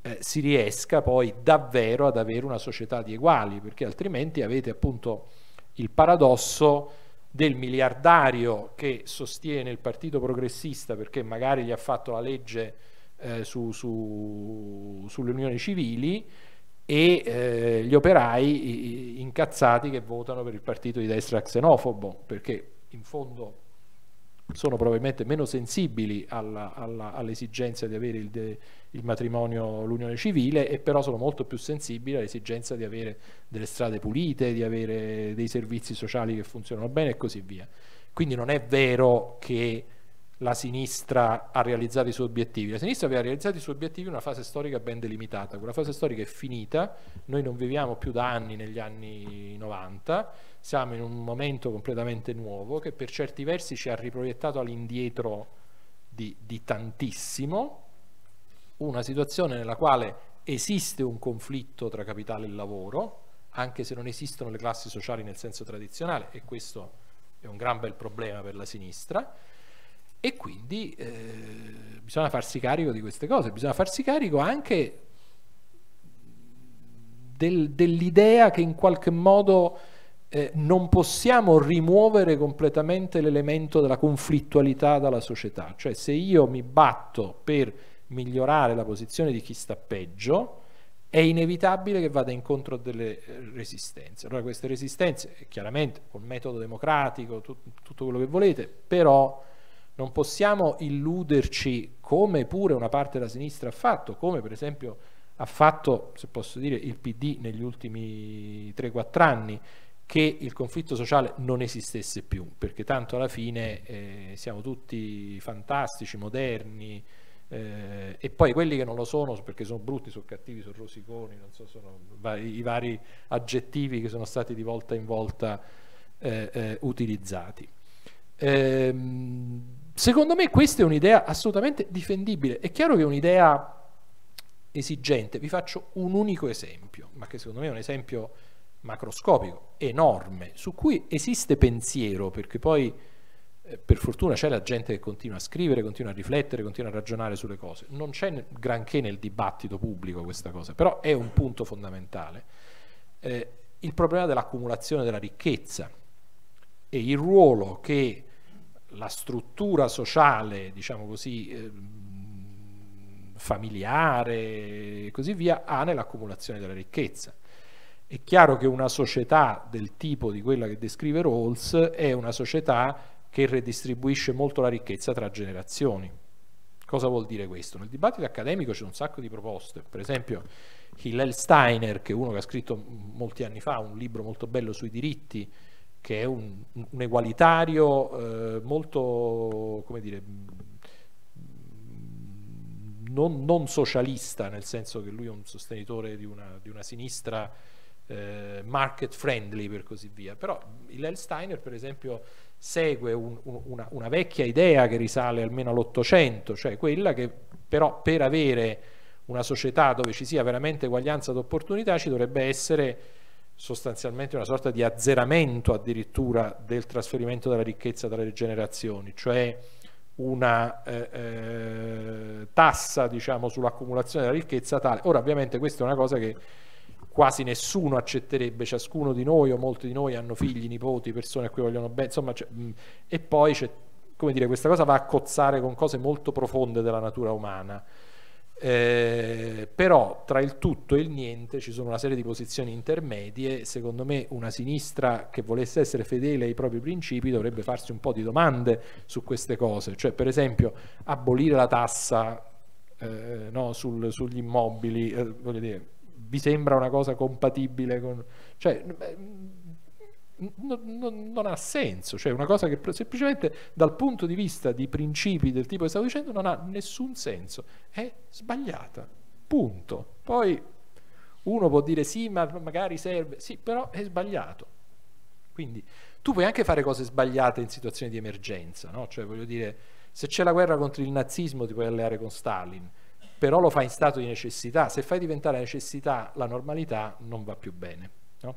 eh, si riesca poi davvero ad avere una società di uguali, perché altrimenti avete appunto il paradosso del miliardario che sostiene il partito progressista perché magari gli ha fatto la legge eh, su, su, sulle unioni civili e eh, gli operai incazzati che votano per il partito di destra xenofobo, perché in fondo sono probabilmente meno sensibili alla, alla, all'esigenza di avere il, de, il, matrimonio, l'unione civile, e però sono molto più sensibili all'esigenza di avere delle strade pulite, di avere dei servizi sociali che funzionano bene e così via. Quindi non è vero che la sinistra ha realizzato i suoi obiettivi. La sinistra aveva realizzato i suoi obiettivi in una fase storica ben delimitata. Quella fase storica è finita, noi non viviamo più da anni negli anni 90 siamo in un momento completamente nuovo che per certi versi ci ha riproiettato all'indietro di, di tantissimo, una situazione nella quale esiste un conflitto tra capitale e lavoro, anche se non esistono le classi sociali nel senso tradizionale, e questo è un gran bel problema per la sinistra, e quindi eh, bisogna farsi carico di queste cose, bisogna farsi carico anche del, dell'idea che in qualche modo eh, non possiamo rimuovere completamente l'elemento della conflittualità dalla società, cioè se io mi batto per migliorare la posizione di chi sta peggio, è inevitabile che vada incontro a delle eh, resistenze. Allora queste resistenze, eh, chiaramente col metodo democratico, tu, tutto quello che volete, però non possiamo illuderci come pure una parte della sinistra ha fatto, come per esempio ha fatto, se posso dire, il PD negli ultimi 3-4 anni, che il conflitto sociale non esistesse più, perché tanto alla fine eh, siamo tutti fantastici, moderni, eh, e poi quelli che non lo sono perché sono brutti, sono cattivi, sono rosiconi, non so, sono i vari aggettivi che sono stati di volta in volta eh, eh utilizzati. Ehm, secondo me questa è un'idea assolutamente difendibile, è chiaro che è un'idea esigente, vi faccio un unico esempio, ma che secondo me è un esempio macroscopico enorme su cui esiste pensiero, perché poi eh, per fortuna c'è la gente che continua a scrivere, continua a riflettere, continua a ragionare sulle cose. Non c'è granché nel dibattito pubblico questa cosa, però è un punto fondamentale. Eh, il problema dell'accumulazione della ricchezza e il ruolo che la struttura sociale, diciamo così, eh, familiare e così via, ha nell'accumulazione della ricchezza è chiaro che una società del tipo di quella che descrive Rawls è una società che redistribuisce molto la ricchezza tra generazioni. Cosa vuol dire questo? Nel dibattito accademico c'è un sacco di proposte, per esempio Hillel Steiner, che è uno che ha scritto molti anni fa un libro molto bello sui diritti, che è un, un egualitario eh, molto, come dire, non, non, socialista, nel senso che lui è un sostenitore di una, di una sinistra eh, market friendly per così via. Però l'Elsteiner per esempio segue un, un, una, una, vecchia idea che risale almeno all'Ottocento, cioè quella che però per avere una società dove ci sia veramente eguaglianza d'opportunità ci dovrebbe essere sostanzialmente una sorta di azzeramento addirittura del trasferimento della ricchezza tra le generazioni, cioè una eh, eh, tassa diciamo, sull'accumulazione della ricchezza tale. Ora ovviamente questa è una cosa che quasi nessuno accetterebbe, ciascuno di noi o molti di noi hanno figli, nipoti, persone a cui vogliono bene, insomma, mm, e poi c'è, come dire, questa cosa va a cozzare con cose molto profonde della natura umana. Eh, però tra il tutto e il niente ci sono una serie di posizioni intermedie, secondo me una sinistra che volesse essere fedele ai propri principi dovrebbe farsi un po' di domande su queste cose, cioè per esempio abolire la tassa eh, no, sul, sugli immobili, eh, voglio dire, vi sembra una cosa compatibile con... Cioè, non, non, non ha senso, cioè una cosa che semplicemente dal punto di vista di principi del tipo che stavo dicendo non ha nessun senso, è sbagliata, punto. Poi uno può dire sì, ma magari serve, sì, però è sbagliato. Quindi tu puoi anche fare cose sbagliate in situazioni di emergenza, no? Cioè voglio dire, se c'è la guerra contro il nazismo ti puoi alleare con Stalin, però lo fa in stato di necessità. Se fai diventare necessità la normalità non va più bene. No?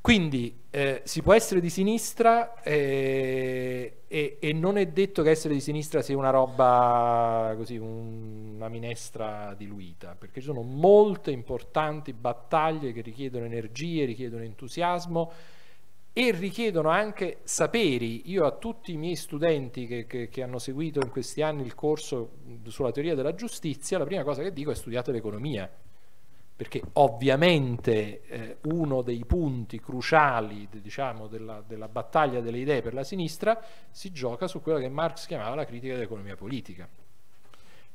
Quindi eh, si può essere di sinistra eh, e, e, non è detto che essere di sinistra sia una roba così, un, una minestra diluita, perché ci sono molte importanti battaglie che richiedono energie, richiedono entusiasmo e richiedono anche saperi. Io a tutti i miei studenti che, che, che, hanno seguito in questi anni il corso sulla teoria della giustizia, la prima cosa che dico è studiate l'economia, perché ovviamente eh, uno dei punti cruciali diciamo, della, della battaglia delle idee per la sinistra si gioca su quella che Marx chiamava la critica dell'economia politica,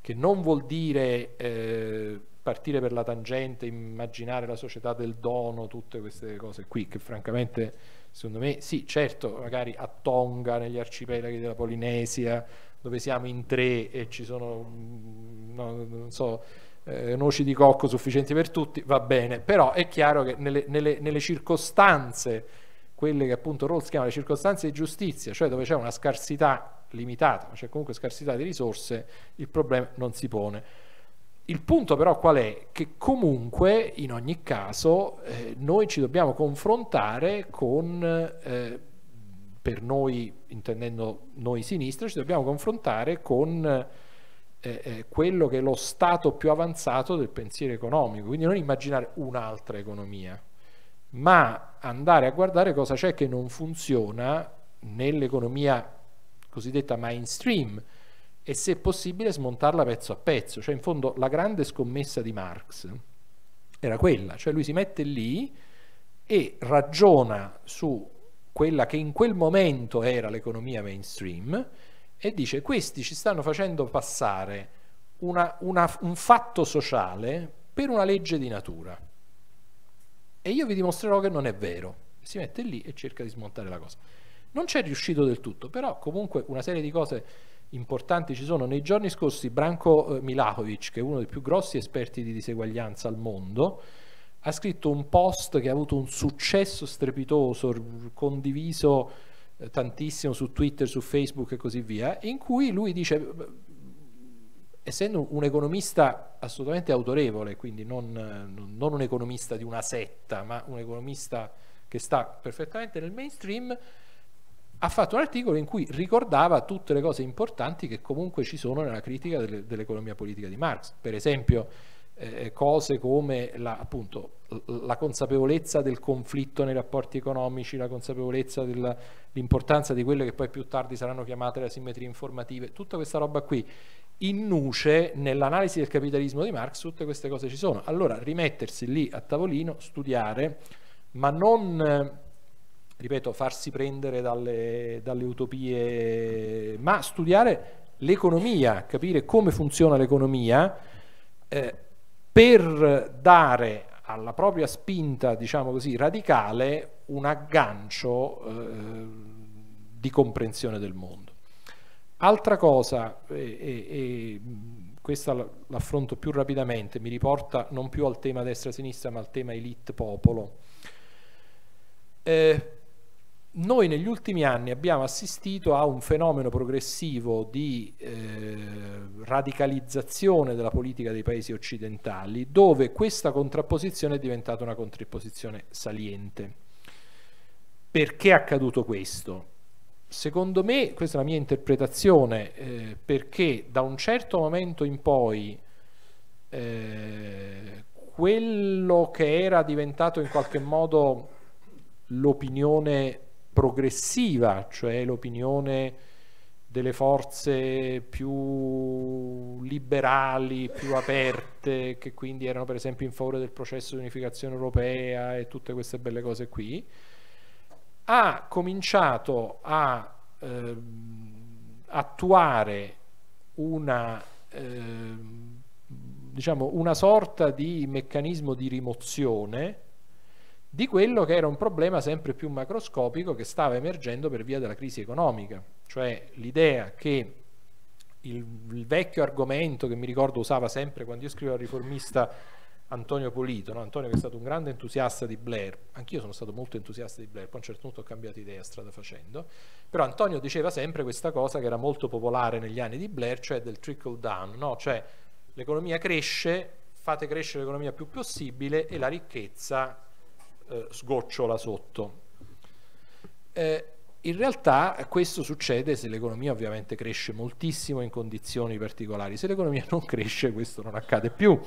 che non vuol dire... Eh, partire per la tangente, immaginare la società del dono, tutte queste cose qui che francamente Secondo me sì, certo, magari a Tonga, negli arcipelaghi della Polinesia, dove siamo in tre e ci sono, mm, no, non so, eh, noci di cocco sufficienti per tutti, va bene, però è chiaro che nelle, nelle, nelle circostanze, quelle che appunto Rawls chiama le circostanze di giustizia, cioè dove c'è una scarsità limitata, ma c'è comunque scarsità di risorse, il problema non si pone. Il punto però qual è? Che comunque, in ogni caso, eh, noi ci dobbiamo confrontare con, eh, per noi, intendendo noi sinistra, ci dobbiamo confrontare con eh, eh, quello che è lo stato più avanzato del pensiero economico, quindi non immaginare un'altra economia, ma andare a guardare cosa c'è che non funziona nell'economia cosiddetta mainstream, e se è possibile smontarla pezzo a pezzo, cioè in fondo la grande scommessa di Marx era quella, cioè lui si mette lì e ragiona su quella che in quel momento era l'economia mainstream e dice questi ci stanno facendo passare una, una, un fatto sociale per una legge di natura e io vi dimostrerò che non è vero. Si mette lì e cerca di smontare la cosa. Non c'è riuscito del tutto, però comunque una serie di cose importanti ci sono. Nei giorni scorsi Branko eh, Milakovic, che è uno dei più grossi esperti di diseguaglianza al mondo, ha scritto un post che ha avuto un successo strepitoso, condiviso eh, tantissimo su Twitter, su Facebook e così via, in cui lui dice, eh, essendo un economista assolutamente autorevole, quindi non, non un economista di una setta, ma un economista che sta perfettamente nel mainstream, ha fatto un articolo in cui ricordava tutte le cose importanti che comunque ci sono nella critica delle, dell'economia politica di Marx. Per esempio eh, cose come la, appunto, la, consapevolezza del conflitto nei rapporti economici, la consapevolezza dell'importanza di quelle che poi più tardi saranno chiamate le asimmetrie informative, tutta questa roba qui. In nuce, nell'analisi del capitalismo di Marx, tutte queste cose ci sono. Allora, rimettersi lì a tavolino, studiare, ma non ripeto, farsi prendere dalle, dalle utopie, ma studiare l'economia, capire come funziona l'economia eh, per dare alla propria spinta, diciamo così, radicale un aggancio eh, di comprensione del mondo. Altra cosa, e, e, e questa l'affronto più rapidamente, mi riporta non più al tema destra-sinistra ma al tema elite-popolo. Eh, noi negli ultimi anni abbiamo assistito a un fenomeno progressivo di eh, radicalizzazione della politica dei paesi occidentali, dove questa contrapposizione è diventata una contrapposizione saliente. Perché è accaduto questo? Secondo me, questa è la mia interpretazione, eh, perché da un certo momento in poi eh, quello che era diventato in qualche modo l'opinione progressiva, cioè l'opinione delle forze più liberali, più aperte, che quindi erano per esempio in favore del processo di unificazione europea e tutte queste belle cose qui, ha cominciato a eh, attuare una, eh, diciamo, una sorta di meccanismo di rimozione di quello che era un problema sempre più macroscopico che stava emergendo per via della crisi economica, cioè l'idea che il, il, vecchio argomento che mi ricordo usava sempre quando io scrivevo al riformista Antonio Polito, no? Antonio che è stato un grande entusiasta di Blair, anch'io sono stato molto entusiasta di Blair, poi a un certo punto ho cambiato idea strada facendo, però Antonio diceva sempre questa cosa che era molto popolare negli anni di Blair, cioè del trickle down, no? cioè l'economia cresce, fate crescere l'economia più possibile e la ricchezza eh, sgocciola sotto. Eh, in realtà questo succede se l'economia ovviamente cresce moltissimo in condizioni particolari, se l'economia non cresce questo non accade più.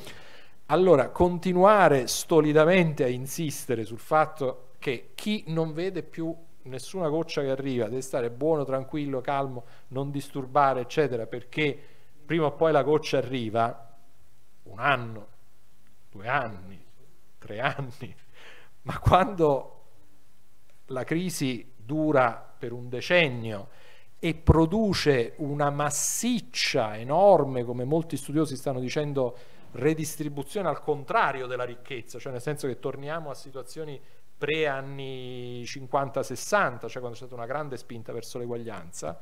Allora, continuare stolidamente a insistere sul fatto che chi non vede più nessuna goccia che arriva deve stare buono, tranquillo, calmo, non disturbare, eccetera, perché prima o poi la goccia arriva, un anno, due anni, tre anni, ma quando la crisi dura per un decennio e produce una massiccia, enorme, come molti studiosi stanno dicendo, redistribuzione al contrario della ricchezza, cioè nel senso che torniamo a situazioni pre anni 50-60, cioè quando c'è stata una grande spinta verso l'eguaglianza,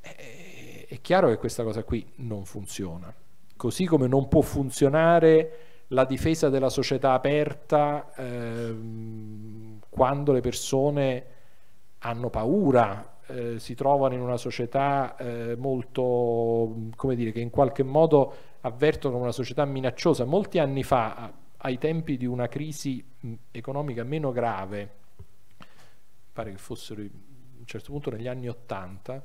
eh, è chiaro che questa cosa qui non funziona. Così come non può funzionare la difesa della società aperta ehm, quando le persone hanno paura, eh, si trovano in una società eh, molto, come dire, che in qualche modo avvertono una società minacciosa. Molti anni fa, ai tempi di una crisi economica meno grave, pare che fossero a un certo punto negli anni Ottanta,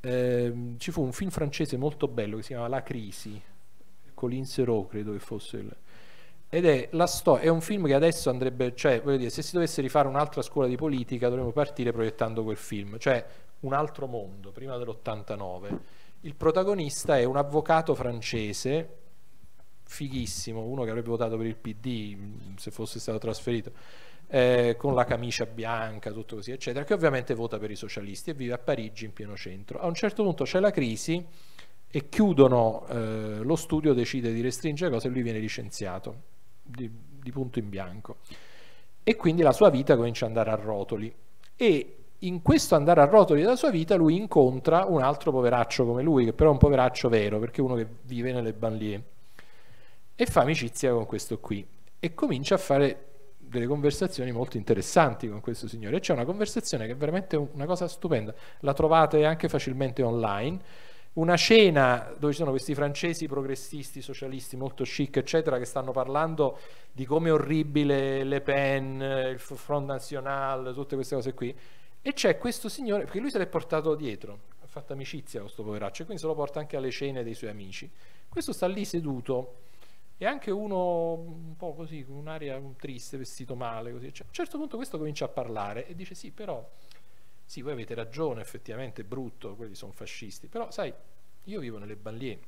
eh, ci fu un film francese molto bello che si chiamava La Crisi, Colin Serò, credo che fosse il... Ed è, la sto- è un film che adesso andrebbe, cioè, voglio dire, se si dovesse rifare un'altra scuola di politica dovremmo partire proiettando quel film, cioè un altro mondo, prima dell'89. Il protagonista è un avvocato francese, fighissimo, uno che avrebbe votato per il PD mm, se fosse stato trasferito, eh, con la camicia bianca, tutto così, eccetera, che ovviamente vota per i socialisti e vive a Parigi in pieno centro. A un certo punto c'è la crisi e chiudono eh, lo studio, decide di restringere cose e lui viene licenziato di, di, punto in bianco. E quindi la sua vita comincia ad andare a rotoli. E in questo andare a rotoli della sua vita lui incontra un altro poveraccio come lui, che però è un poveraccio vero, perché è uno che vive nelle banlieue, e fa amicizia con questo qui. E comincia a fare delle conversazioni molto interessanti con questo signore. E c'è una conversazione che è veramente una cosa stupenda, la trovate anche facilmente online una cena dove ci sono questi francesi progressisti, socialisti molto chic, eccetera, che stanno parlando di come è orribile Le Pen, il Front National, tutte queste cose qui. E c'è questo signore, perché lui se l'è portato dietro, ha fatto amicizia con questo poveraccio, e quindi se lo porta anche alle cene dei suoi amici. Questo sta lì seduto, e anche uno un po' così, con un'aria triste, vestito male, così. Cioè, a un certo punto questo comincia a parlare e dice sì, però sì, voi avete ragione, effettivamente è brutto, quelli sono fascisti, però sai, io vivo nelle banlieue,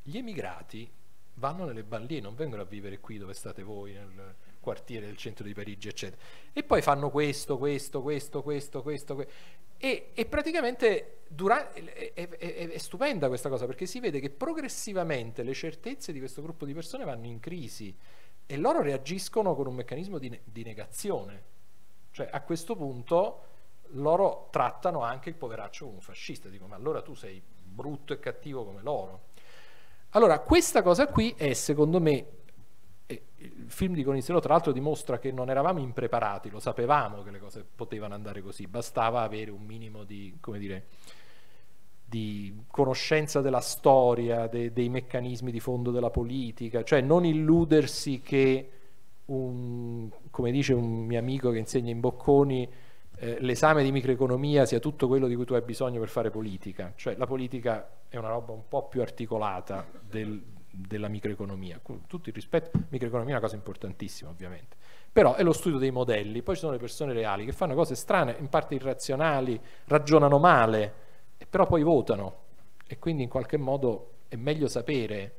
gli emigrati vanno nelle banlieue, non vengono a vivere qui dove state voi, nel quartiere del centro di Parigi, eccetera. E poi fanno questo, questo, questo, questo, questo. questo. E, e, praticamente dura, è, è, è, è, stupenda questa cosa perché si vede che progressivamente le certezze di questo gruppo di persone vanno in crisi e loro reagiscono con un meccanismo di, di negazione. Cioè a questo punto loro trattano anche il poveraccio come un fascista, dicono ma allora tu sei brutto e cattivo come loro. Allora, questa cosa qui è secondo me, eh, il film di Conizello tra l'altro dimostra che non eravamo impreparati, lo sapevamo che le cose potevano andare così, bastava avere un minimo di, come dire, di conoscenza della storia, de, dei meccanismi di fondo della politica, cioè non illudersi che un, come dice un mio amico che insegna in Bocconi, eh, l'esame di microeconomia sia tutto quello di cui tu hai bisogno per fare politica, cioè la politica è una roba un po' più articolata del, della microeconomia, con tutto il rispetto, microeconomia è una cosa importantissima ovviamente, però è lo studio dei modelli, poi ci sono le persone reali che fanno cose strane, in parte irrazionali, ragionano male, però poi votano e quindi in qualche modo è meglio sapere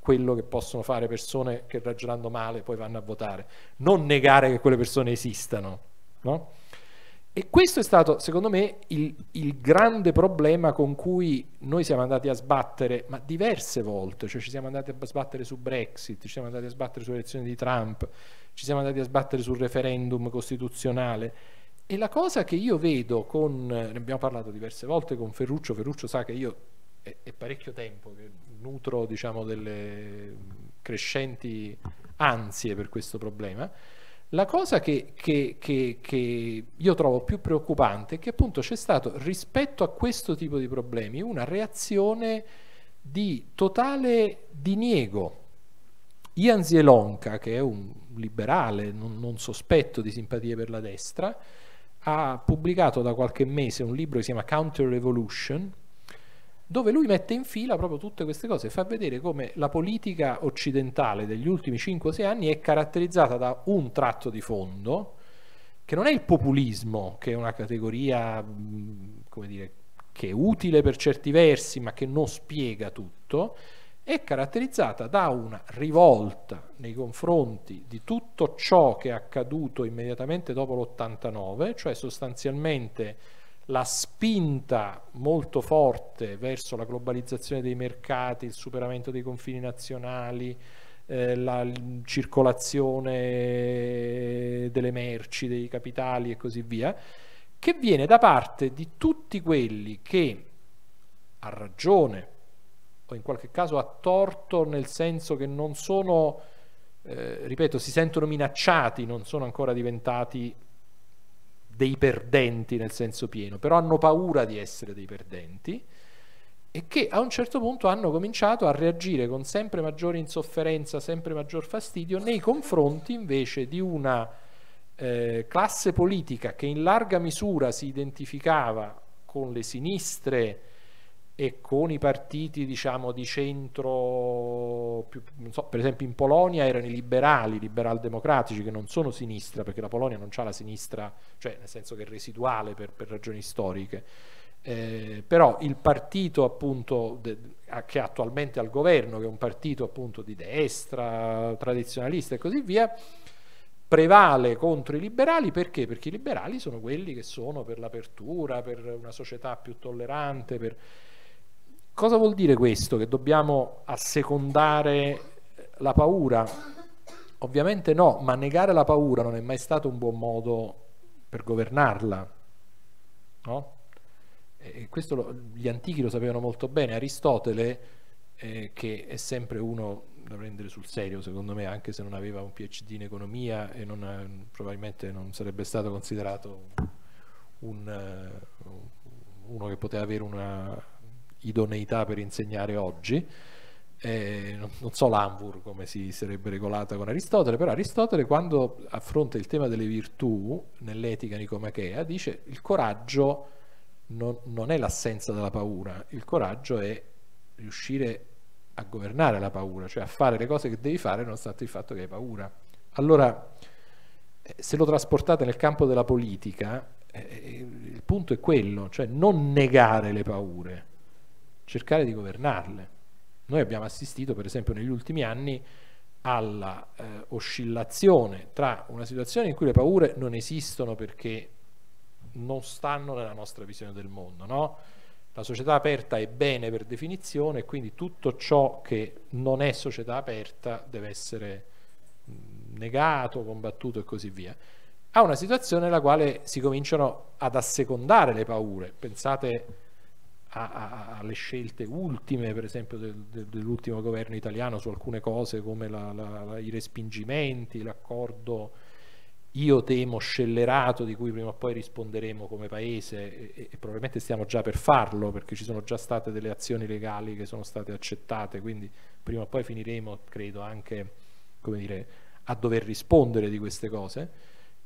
quello che possono fare persone che ragionando male poi vanno a votare, non negare che quelle persone esistano, no? E questo è stato, secondo me, il, il, grande problema con cui noi siamo andati a sbattere, ma diverse volte, cioè ci siamo andati a sbattere su Brexit, ci siamo andati a sbattere sulle di Trump, ci siamo andati a sbattere sul referendum costituzionale. E la cosa che io vedo con, ne abbiamo parlato diverse volte con Ferruccio, Ferruccio sa che io è, è parecchio tempo che nutro diciamo, delle crescenti ansie per questo problema, la cosa che, che, che, che, io trovo più preoccupante è che appunto c'è stato rispetto a questo tipo di problemi una reazione di totale diniego. Ian Zielonka, che è un liberale non, non sospetto di simpatie per la destra, ha pubblicato da qualche mese un libro che si chiama Counter Revolution, dove lui mette in fila proprio tutte queste cose e fa vedere come la politica occidentale degli ultimi 5-6 anni è caratterizzata da un tratto di fondo, che non è il populismo, che è una categoria, come dire, che è utile per certi versi, ma che non spiega tutto, è caratterizzata da una rivolta nei confronti di tutto ciò che è accaduto immediatamente dopo l'89, cioè sostanzialmente la spinta molto forte verso la globalizzazione dei mercati, il superamento dei confini nazionali, eh, la circolazione delle merci, dei capitali e così via, che viene da parte di tutti quelli che a ragione o in qualche caso a torto nel senso che non sono, eh, ripeto, si sentono minacciati, non sono ancora diventati dei perdenti nel senso pieno, però hanno paura di essere dei perdenti e che a un certo punto hanno cominciato a reagire con sempre maggiore insofferenza, sempre maggior fastidio nei confronti invece di una eh, classe politica che in larga misura si identificava con le sinistre e con i partiti diciamo, di centro, più, so, per esempio in Polonia erano i liberali, i liberal-democratici che non sono sinistra perché la Polonia non ha la sinistra, cioè nel senso che è residuale per, per ragioni storiche. Eh, però il partito appunto de, a, che è attualmente al governo, che è un partito appunto di destra, tradizionalista e così via, prevale contro i liberali perché? Perché i liberali sono quelli che sono per l'apertura, per una società più tollerante, per... Cosa vuol dire questo? Che dobbiamo assecondare la paura? Ovviamente no, ma negare la paura non è mai stato un buon modo per governarla. No? E questo lo, gli antichi lo sapevano molto bene. Aristotele, eh, che è sempre uno da prendere sul serio, secondo me, anche se non aveva un PhD in economia e non, probabilmente non sarebbe stato considerato un, eh, un, uno che poteva avere una idoneità per insegnare oggi. Eh, non so l'Anvur come si sarebbe regolata con Aristotele, però Aristotele quando affronta il tema delle virtù nell'etica nicomachea dice il coraggio non, non è l'assenza della paura, il coraggio è riuscire a governare la paura, cioè a fare le cose che devi fare nonostante il fatto che hai paura. Allora, eh, se lo trasportate nel campo della politica, eh, il punto è quello, cioè non negare le paure, cercare di governarle. Noi abbiamo assistito, per esempio, negli ultimi anni alla eh, oscillazione tra una situazione in cui le paure non esistono perché non stanno nella nostra visione del mondo, no? La società aperta è bene per definizione, quindi tutto ciò che non è società aperta deve essere negato, combattuto e così via. A una situazione nella quale si cominciano ad assecondare le paure. Pensate a, a, alle scelte ultime, per esempio del, del, dell'ultimo governo italiano su alcune cose come la, la, i respingimenti, l'accordo io temo scellerato di cui prima o poi risponderemo come paese e, e, probabilmente stiamo già per farlo perché ci sono già state delle azioni legali che sono state accettate, quindi prima o poi finiremo, credo, anche dire, a dover rispondere di queste cose,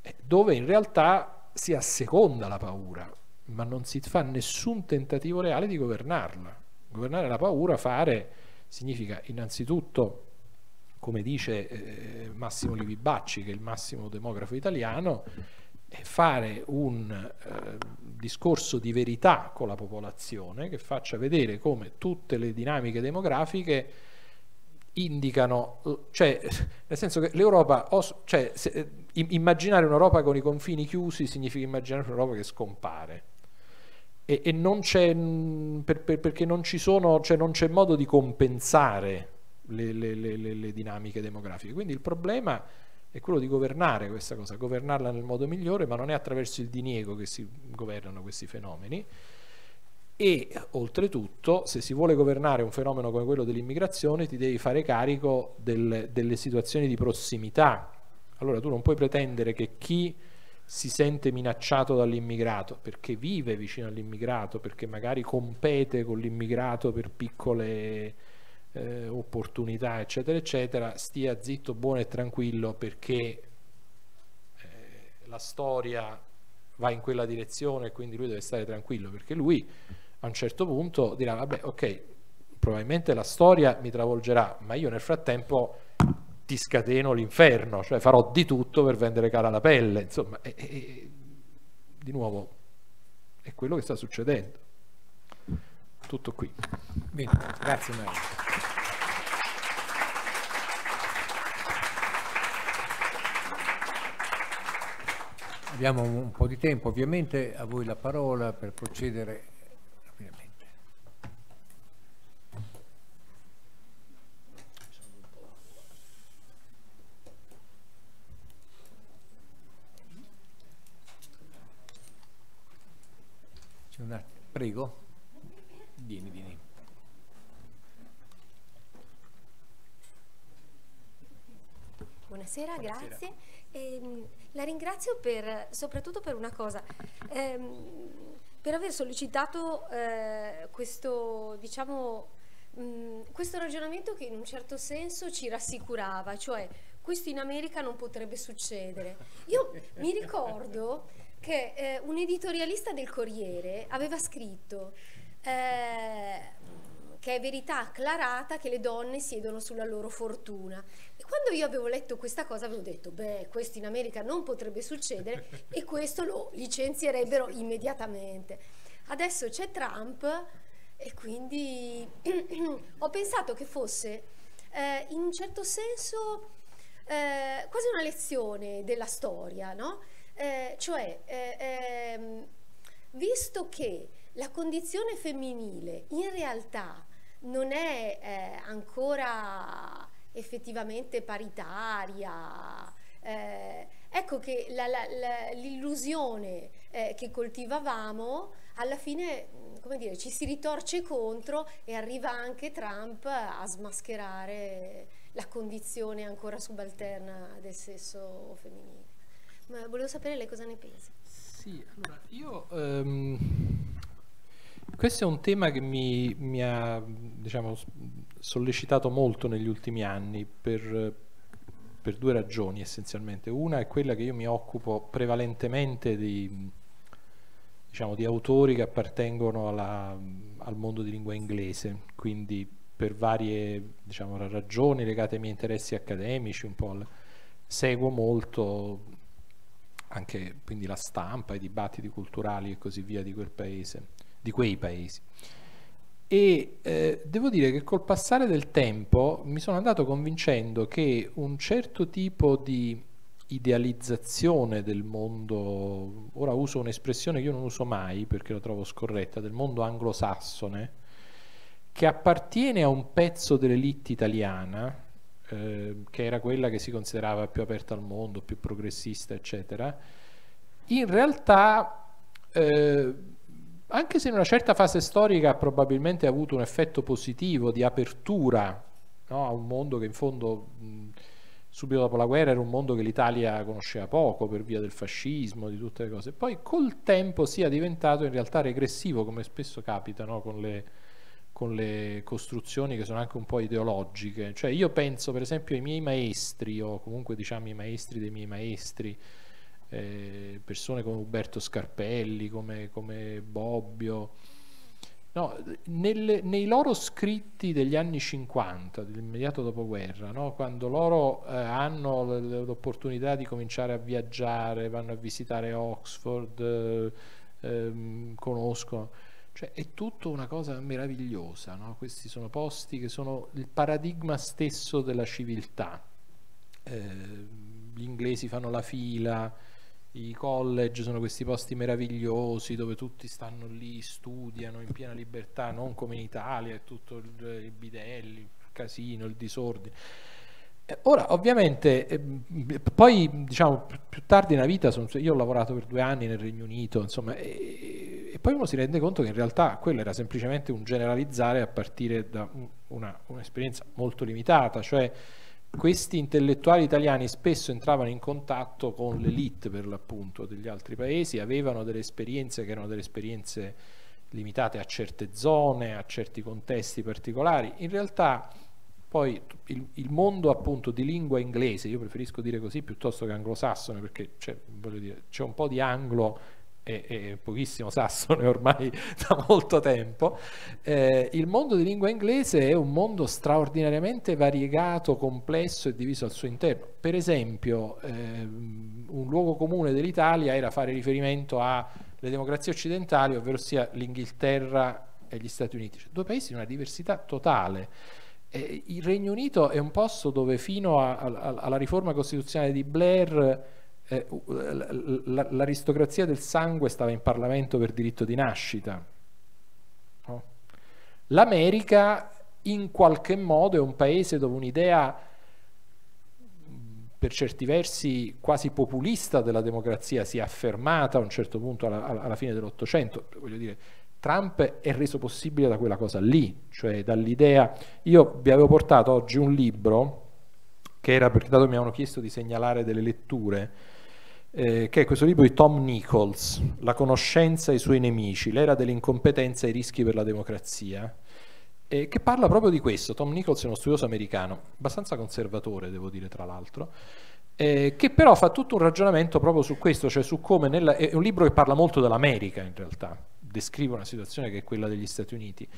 eh, dove in realtà si asseconda la paura ma non si fa nessun tentativo reale di governarla. Governare la paura, fare, significa innanzitutto, come dice eh, Massimo Livibacci, che è il massimo demografo italiano, eh, fare un eh, discorso di verità con la popolazione che faccia vedere come tutte le dinamiche demografiche indicano, cioè, nel senso che l'Europa, cioè, eh, immaginare un'Europa con i confini chiusi significa immaginare un'Europa che scompare e, e non c'è, mm, per, per, perché non ci sono, cioè non c'è modo di compensare le, le, le, le dinamiche demografiche. Quindi il problema è quello di governare questa cosa, governarla nel modo migliore, ma non è attraverso il diniego che si governano questi fenomeni. E oltretutto, se si vuole governare un fenomeno come quello dell'immigrazione, ti devi fare carico del, delle situazioni di prossimità. Allora tu non puoi pretendere che chi si sente minacciato dall'immigrato perché vive vicino all'immigrato, perché magari compete con l'immigrato per piccole eh, opportunità, eccetera, eccetera, stia zitto, buono e tranquillo perché eh, la storia va in quella direzione e quindi lui deve stare tranquillo perché lui a un certo punto dirà vabbè ok probabilmente la storia mi travolgerà ma io nel frattempo ti scateno l'inferno, cioè farò di tutto per vendere cara la pelle, insomma, e, e, di nuovo è quello che sta succedendo. Tutto qui. Bene, grazie Mario. Abbiamo un po' di tempo, ovviamente a voi la parola per procedere C'è un Prego. Vieni, vieni. Buonasera, Buonasera. grazie. Eh, la ringrazio per, soprattutto per una cosa, eh, per aver sollecitato eh, questo, diciamo, mh, questo ragionamento che in un certo senso ci rassicurava, cioè questo in America non potrebbe succedere. Io mi ricordo che eh, un editorialista del Corriere aveva scritto eh, che è verità acclarata che le donne siedono sulla loro fortuna. E quando io avevo letto questa cosa avevo detto, beh, questo in America non potrebbe succedere e questo lo licenzierebbero immediatamente. Adesso c'è Trump e quindi ho pensato che fosse eh, in un certo senso eh, quasi una lezione della storia, no? Eh, cioè, eh, ehm, visto che la condizione femminile in realtà non è eh, ancora effettivamente paritaria, eh, ecco che l'illusione eh, che coltivavamo alla fine mm, come dire, ci si ritorce contro e arriva anche Trump a smascherare la condizione ancora subalterna del sesso femminile. Ma volevo sapere lei cosa ne pensa. Sì, allora io... Um, questo è un tema che mi, mi ha diciamo, sollecitato molto negli ultimi anni per, per due ragioni essenzialmente. Una è quella che io mi occupo prevalentemente di, diciamo, di autori che appartengono alla, al mondo di lingua inglese, quindi per varie diciamo, ragioni legate ai miei interessi accademici, un po' seguo molto anche quindi la stampa, i dibattiti culturali e così via di quel paese, di quei paesi. E eh, devo dire che col passare del tempo mi sono andato convincendo che un certo tipo di idealizzazione del mondo, ora uso un'espressione che io non uso mai perché la trovo scorretta, del mondo anglosassone, che appartiene a un pezzo dell'elite italiana, Ehm, che era quella che si considerava più aperta al mondo, più progressista, eccetera, in realtà, eh, anche se in una certa fase storica ha probabilmente avuto un effetto positivo di apertura no, a un mondo che in fondo... Mh, subito dopo la guerra era un mondo che l'Italia conosceva poco per via del fascismo, di tutte le cose. Poi col tempo sia diventato in realtà regressivo, come spesso capita no? con le con le costruzioni che sono anche un po' ideologiche. Cioè io penso per esempio ai miei maestri o comunque diciamo ai maestri dei miei maestri, eh, persone come Uberto Scarpelli, come, come Bobbio, no, nelle, nei loro scritti degli anni 50, dell'immediato dopoguerra, no, quando loro eh, hanno l'opportunità di cominciare a viaggiare, vanno a visitare Oxford, eh, ehm, conoscono cioè è tutto una cosa meravigliosa, no? questi sono posti che sono il paradigma stesso della civiltà. Eh, gli inglesi fanno la fila, i college sono questi posti meravigliosi dove tutti stanno lì, studiano in piena libertà, non come in Italia, è tutto il, i bidelli, il casino, il disordine. Eh, ora, ovviamente, ehm, poi diciamo più tardi nella vita, io ho lavorato per due anni nel Regno Unito, insomma, e poi uno si rende conto che in realtà quello era semplicemente un generalizzare a partire da un'esperienza molto limitata, cioè questi intellettuali italiani spesso entravano in contatto con l'elite per l'appunto degli altri paesi, avevano delle esperienze che erano delle esperienze limitate a certe zone, a certi contesti particolari. In realtà poi il, il mondo appunto di lingua inglese, io preferisco dire così piuttosto che anglosassone perché c'è un po' di anglo e, e pochissimo sassone ormai da molto tempo, eh, il mondo di lingua inglese è un mondo straordinariamente variegato, complesso e diviso al suo interno. Per esempio, eh, un luogo comune dell'Italia era fare riferimento alle democrazie occidentali, ovvero sia l'Inghilterra e gli Stati Uniti, cioè, due paesi di una diversità totale. Eh, il Regno Unito è un posto dove fino a, a, alla riforma costituzionale di Blair eh, l'aristocrazia del sangue stava in Parlamento per diritto di nascita. No? L'America in qualche modo è un paese dove un'idea per certi versi quasi populista della democrazia si è affermata a un certo punto alla, alla fine dell'Ottocento, voglio dire, Trump è reso possibile da quella cosa lì, cioè dall'idea, io vi avevo portato oggi un libro che era perché dato mi avevano chiesto di segnalare delle letture, eh, che è questo libro di Tom Nichols, La conoscenza e i suoi nemici, l'era dell'incompetenza e i rischi per la democrazia, eh, che parla proprio di questo. Tom Nichols è uno studioso americano, abbastanza conservatore devo dire tra l'altro, eh, che però fa tutto un ragionamento proprio su questo, cioè su come nella, è un libro che parla molto dell'America in realtà, descrive una situazione che è quella degli Stati Uniti,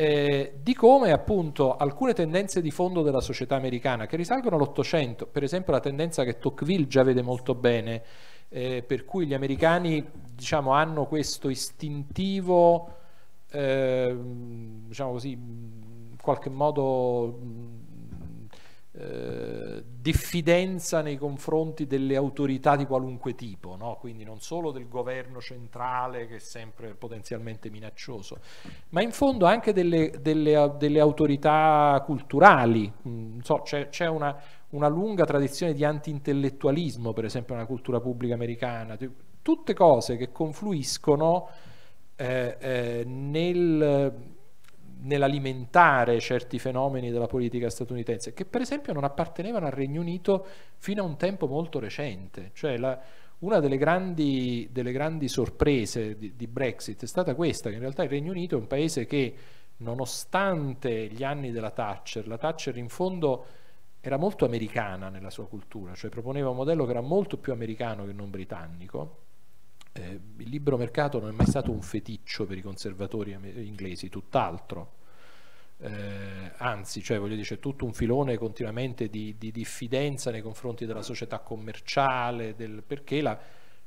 eh, di come appunto alcune tendenze di fondo della società americana che risalgono all'Ottocento, per esempio la tendenza che Tocqueville già vede molto bene, eh, per cui gli americani diciamo, hanno questo istintivo, eh, diciamo così, in qualche modo eh, diffidenza nei confronti delle autorità di qualunque tipo, no? quindi non solo del governo centrale che è sempre potenzialmente minaccioso, ma in fondo anche delle, delle, delle autorità culturali. Mm, so, c'è, una, una, lunga tradizione di anti per esempio, nella cultura pubblica americana, tutte cose che confluiscono eh, eh, nel nell'alimentare certi fenomeni della politica statunitense, che per esempio non appartenevano al Regno Unito fino a un tempo molto recente. Cioè la, una delle grandi, delle grandi sorprese di, di, Brexit è stata questa, che in realtà il Regno Unito è un paese che, nonostante gli anni della Thatcher, la Thatcher in fondo era molto americana nella sua cultura, cioè proponeva un modello che era molto più americano che non britannico, eh, il libero mercato non è mai stato un feticcio per i conservatori inglesi, tutt'altro. Eh, anzi, cioè, voglio dire, c'è tutto un filone continuamente di, di, diffidenza nei confronti della società commerciale, del, perché la,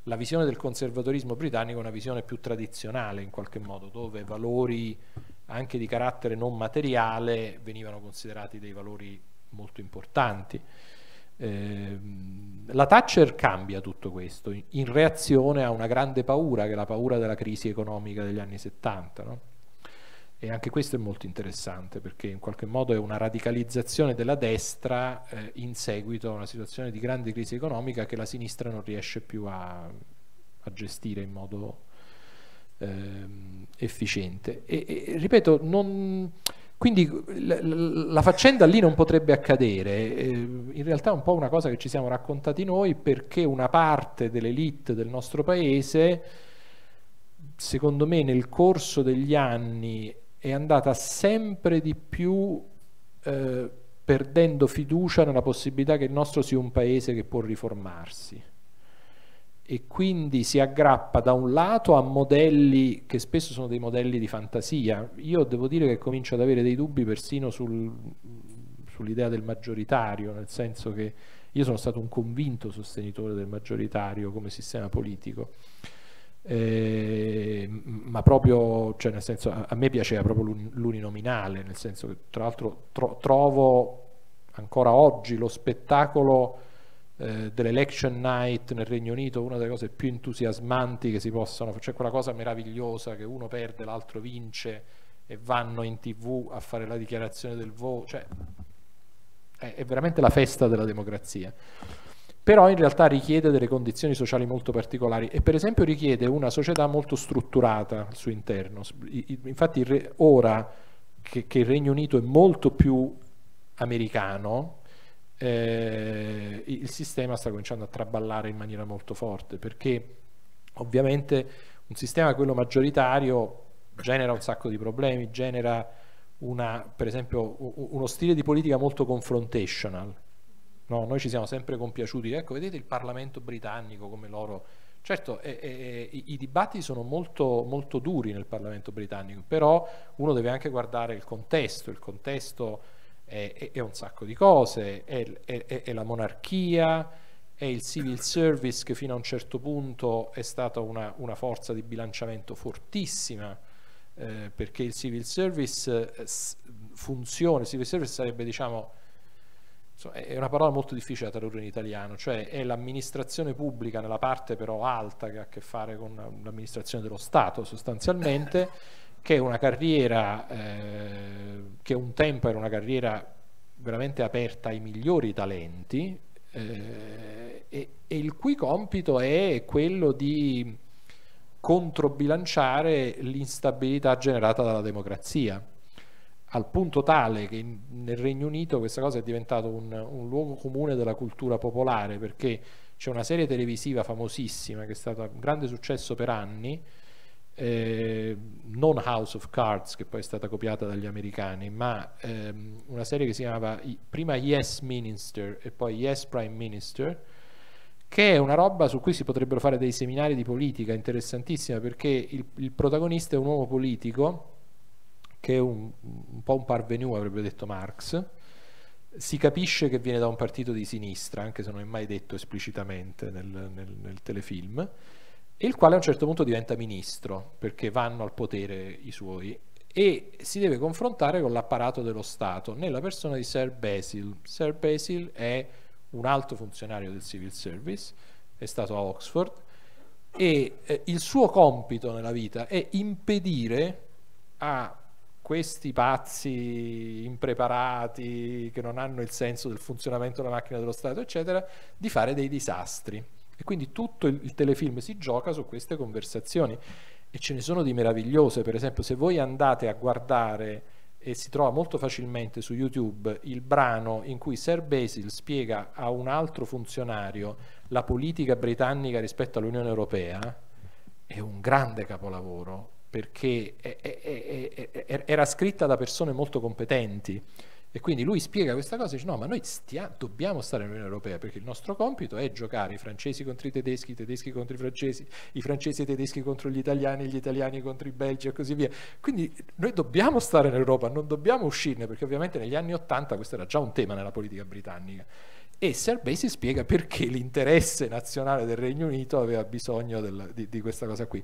la, visione del conservatorismo britannico è una visione più tradizionale in qualche modo, dove valori anche di carattere non materiale venivano considerati dei valori molto importanti. Ehm, la Thatcher cambia tutto questo in reazione a una grande paura, che è la paura della crisi economica degli anni 70. No? E anche questo è molto interessante perché in qualche modo è una radicalizzazione della destra eh, in seguito a una situazione di grande crisi economica che la sinistra non riesce più a, a gestire in modo eh, efficiente. E, e ripeto, non quindi la faccenda lì non potrebbe accadere, eh, in realtà è un po' una cosa che ci siamo raccontati noi perché una parte dell'elite del nostro paese, secondo me nel corso degli anni è andata sempre di più eh, perdendo fiducia nella possibilità che il nostro sia un paese che può riformarsi e quindi si aggrappa da un lato a modelli che spesso sono dei modelli di fantasia. Io devo dire che comincio ad avere dei dubbi persino sul, sull'idea del maggioritario, nel senso che io sono stato un convinto sostenitore del maggioritario come sistema politico. Eh, ma proprio, cioè nel senso, a, me piaceva proprio l'uninominale, nel senso che tra l'altro tro, trovo ancora oggi lo spettacolo eh, dell'election night nel Regno Unito, una delle cose più entusiasmanti che si possono fare, cioè quella cosa meravigliosa che uno perde, l'altro vince e vanno in tv a fare la dichiarazione del voto, cioè è, è veramente la festa della democrazia. Però in realtà richiede delle condizioni sociali molto particolari e per esempio richiede una società molto strutturata al suo interno. Infatti ora che, che il Regno Unito è molto più americano, eh, il sistema sta cominciando a traballare in maniera molto forte perché ovviamente un sistema quello maggioritario genera un sacco di problemi, genera una, per esempio uno stile di politica molto confrontational. No, noi ci siamo sempre compiaciuti, ecco vedete il Parlamento britannico come loro... Certo, e, e, i dibattiti sono molto, molto duri nel Parlamento britannico, però uno deve anche guardare il contesto, il contesto è, è un sacco di cose, è, è, è, la monarchia, è il civil service che fino a un certo punto è stata una, una forza di bilanciamento fortissima, eh, perché il civil service eh, funziona, il civil service sarebbe diciamo è una parola molto difficile da tradurre in italiano, cioè è l'amministrazione pubblica nella parte però alta che ha a che fare con l'amministrazione dello Stato sostanzialmente che è una carriera eh, che un tempo era una carriera veramente aperta ai migliori talenti eh, e, e, il cui compito è quello di controbilanciare l'instabilità generata dalla democrazia al punto tale che in, nel Regno Unito questa cosa è diventata un, un luogo comune della cultura popolare perché c'è una serie televisiva famosissima che è stata un grande successo per anni eh, non House of Cards, che poi è stata copiata dagli americani, ma ehm, una serie che si chiamava prima Yes Minister e poi Yes Prime Minister, che è una roba su cui si potrebbero fare dei seminari di politica interessantissima perché il, il protagonista è un uomo politico che è un, un po' un parvenu, avrebbe detto Marx, si capisce che viene da un partito di sinistra, anche se non è mai detto esplicitamente nel, nel, nel telefilm, il quale a un certo punto diventa ministro, perché vanno al potere i suoi, e si deve confrontare con l'apparato dello Stato nella persona di Sir Basil. Sir Basil è un alto funzionario del civil service, è stato a Oxford e eh, il suo compito nella vita è impedire a questi pazzi impreparati che non hanno il senso del funzionamento della macchina dello Stato, eccetera, di fare dei disastri. E quindi tutto il, il telefilm si gioca su queste conversazioni e ce ne sono di meravigliose, per esempio se voi andate a guardare e si trova molto facilmente su YouTube il brano in cui Sir Basil spiega a un altro funzionario la politica britannica rispetto all'Unione Europea, è un grande capolavoro perché è, è, è, era scritta da persone molto competenti. E quindi lui spiega questa cosa e dice no, ma noi stia, dobbiamo stare nell'Unione Europea perché il nostro compito è giocare i francesi contro i tedeschi, i tedeschi contro i francesi, i francesi e i tedeschi contro gli italiani, gli italiani contro i belgi e così via. Quindi noi dobbiamo stare in Europa, non dobbiamo uscirne perché ovviamente negli anni Ottanta questo era già un tema nella politica britannica. E Serbesi spiega perché l'interesse nazionale del Regno Unito aveva bisogno del, di, di questa cosa qui.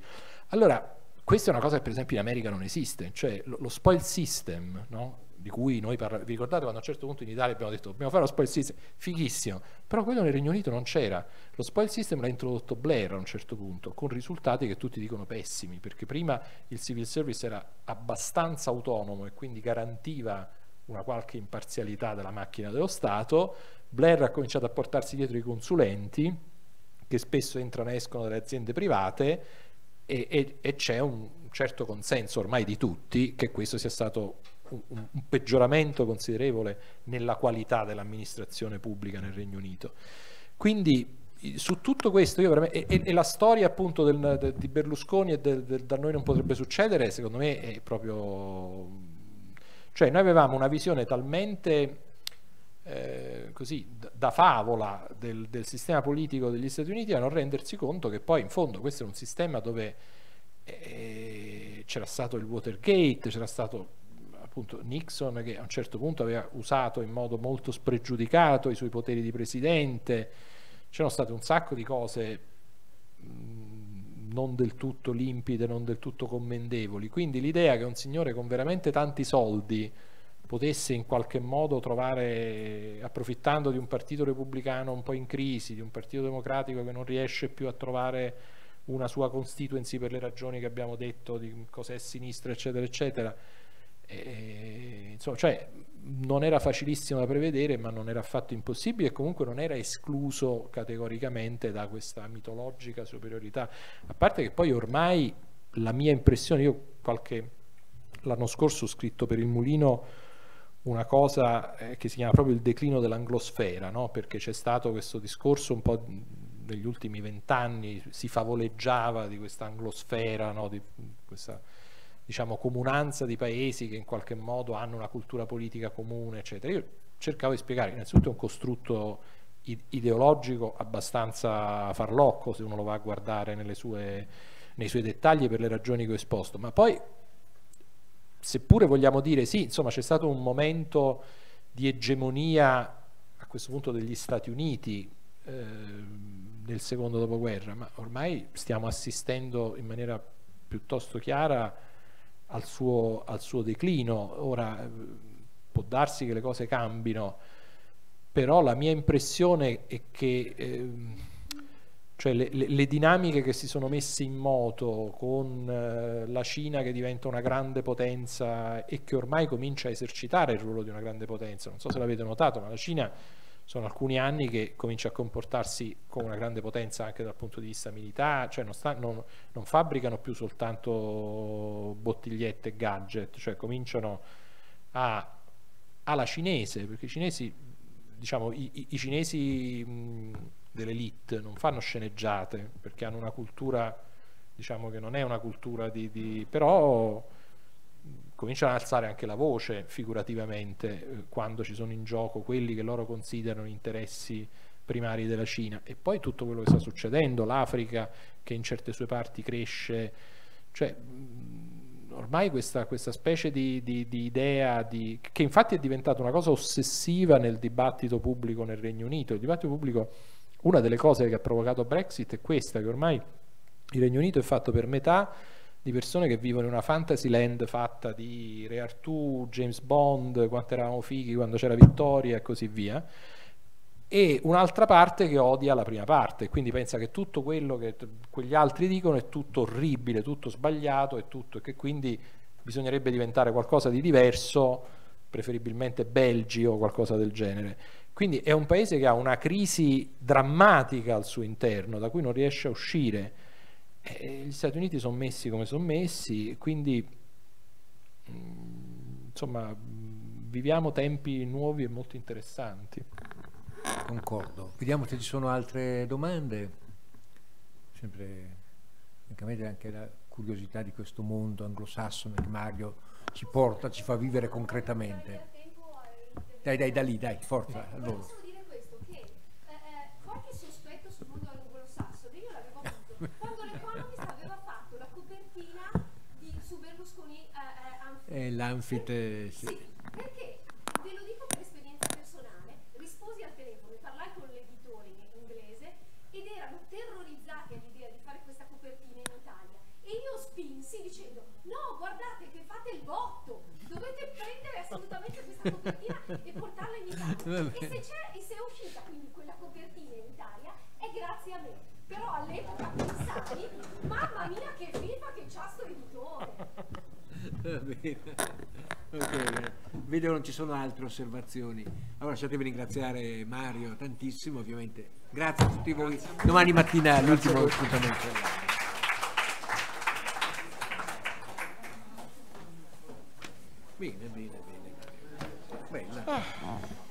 Allora, questa è una cosa che per esempio in America non esiste, cioè lo, lo spoil system, no? di cui noi parla... vi ricordate quando a un certo punto in Italia abbiamo detto dobbiamo fare lo spoil system, fighissimo, però quello nel Regno Unito non c'era, lo spoil system l'ha introdotto Blair a un certo punto, con risultati che tutti dicono pessimi, perché prima il civil service era abbastanza autonomo e quindi garantiva una qualche imparzialità della macchina dello Stato, Blair ha cominciato a portarsi dietro i consulenti che spesso entrano e escono dalle aziende private e, e, e c'è un certo consenso ormai di tutti che questo sia stato un, un peggioramento considerevole nella qualità dell'amministrazione pubblica nel Regno Unito. Quindi su tutto questo me, e, e, la storia appunto del, de, di Berlusconi e del, del, da noi non potrebbe succedere secondo me è proprio cioè noi avevamo una visione talmente eh, così da favola del, sistema politico degli Stati Uniti a non rendersi conto che poi in fondo questo è un sistema dove eh, c'era stato il Watergate c'era stato appunto Nixon che a un certo punto aveva usato in modo molto spregiudicato i suoi poteri di presidente, c'erano state un sacco di cose mm, non del tutto limpide, non del tutto commendevoli, quindi l'idea che un signore con veramente tanti soldi potesse in qualche modo trovare, approfittando di un partito repubblicano un po' in crisi, di un partito democratico che non riesce più a trovare una sua constituency per le ragioni che abbiamo detto di cos'è sinistra, eccetera, eccetera, e, eh, insomma, cioè, non era facilissimo da prevedere, ma non era affatto impossibile e comunque non era escluso categoricamente da questa mitologica superiorità. A parte che poi ormai la mia impressione, io qualche l'anno scorso ho scritto per il Mulino una cosa eh, che si chiama proprio il declino dell'anglosfera, no? perché c'è stato questo discorso un po' negli ultimi vent'anni, si favoleggiava di questa anglosfera, no? di questa diciamo, comunanza di paesi che in qualche modo hanno una cultura politica comune, eccetera. Io cercavo di spiegare, innanzitutto è un costrutto ideologico abbastanza farlocco se uno lo va a guardare sue, nei suoi dettagli per le ragioni che ho esposto, ma poi seppure vogliamo dire sì, insomma c'è stato un momento di egemonia a questo punto degli Stati Uniti eh, nel secondo dopoguerra, ma ormai stiamo assistendo in maniera piuttosto chiara al suo, al suo declino. Ora eh, può darsi che le cose cambino, però la mia impressione è che eh, cioè le, le, le, dinamiche che si sono messe in moto con eh, la Cina che diventa una grande potenza e che ormai comincia a esercitare il ruolo di una grande potenza, non so se l'avete notato, ma la Cina sono alcuni anni che comincia a comportarsi come una grande potenza anche dal punto di vista militare, cioè non, sta, non, non fabbricano più soltanto bottigliette e gadget, cioè cominciano a, alla cinese, perché i cinesi, diciamo, i, i, i cinesi dell'elite non fanno sceneggiate, perché hanno una cultura, diciamo che non è una cultura di... di però cominciano ad alzare anche la voce figurativamente eh, quando ci sono in gioco quelli che loro considerano interessi primari della Cina e poi tutto quello che sta succedendo, l'Africa che in certe sue parti cresce, cioè mm, ormai questa, questa specie di, di, di idea di, che infatti è diventata una cosa ossessiva nel dibattito pubblico nel Regno Unito, il dibattito pubblico, una delle cose che ha provocato Brexit è questa, che ormai il Regno Unito è fatto per metà di persone che vivono in una fantasy land fatta di Re Artù, James Bond, quanto eravamo fighi quando c'era Vittoria e così via e un'altra parte che odia la prima parte, quindi pensa che tutto quello che quegli altri dicono è tutto orribile, tutto sbagliato e tutto, e che quindi bisognerebbe diventare qualcosa di diverso, preferibilmente belgi o qualcosa del genere. Quindi è un paese che ha una crisi drammatica al suo interno, da cui non riesce a uscire eh, gli Stati Uniti sono messi come sono messi, quindi mh, mm, insomma viviamo tempi nuovi e molto interessanti. Concordo. Vediamo se ci sono altre domande. Sempre anche la curiosità di questo mondo anglosassone che Mario ci porta, ci fa vivere concretamente. Dai, dai, da lì, dai, forza, allora. eh, l'anfite... Sì, sì, perché ve lo dico per esperienza personale, risposi al telefono, parlai con l'editore in inglese ed erano terrorizzati all'idea di fare questa copertina in Italia e io spinsi dicendo no guardate che fate il botto, dovete prendere assolutamente questa copertina e portarla in Italia e se c'è okay. Vedo non ci sono altre osservazioni. Allora lasciatemi ringraziare Mario tantissimo, ovviamente. Grazie a tutti voi. Domani mattina l'ultimo appuntamento. Bene, bene, bene. Bella. Ah.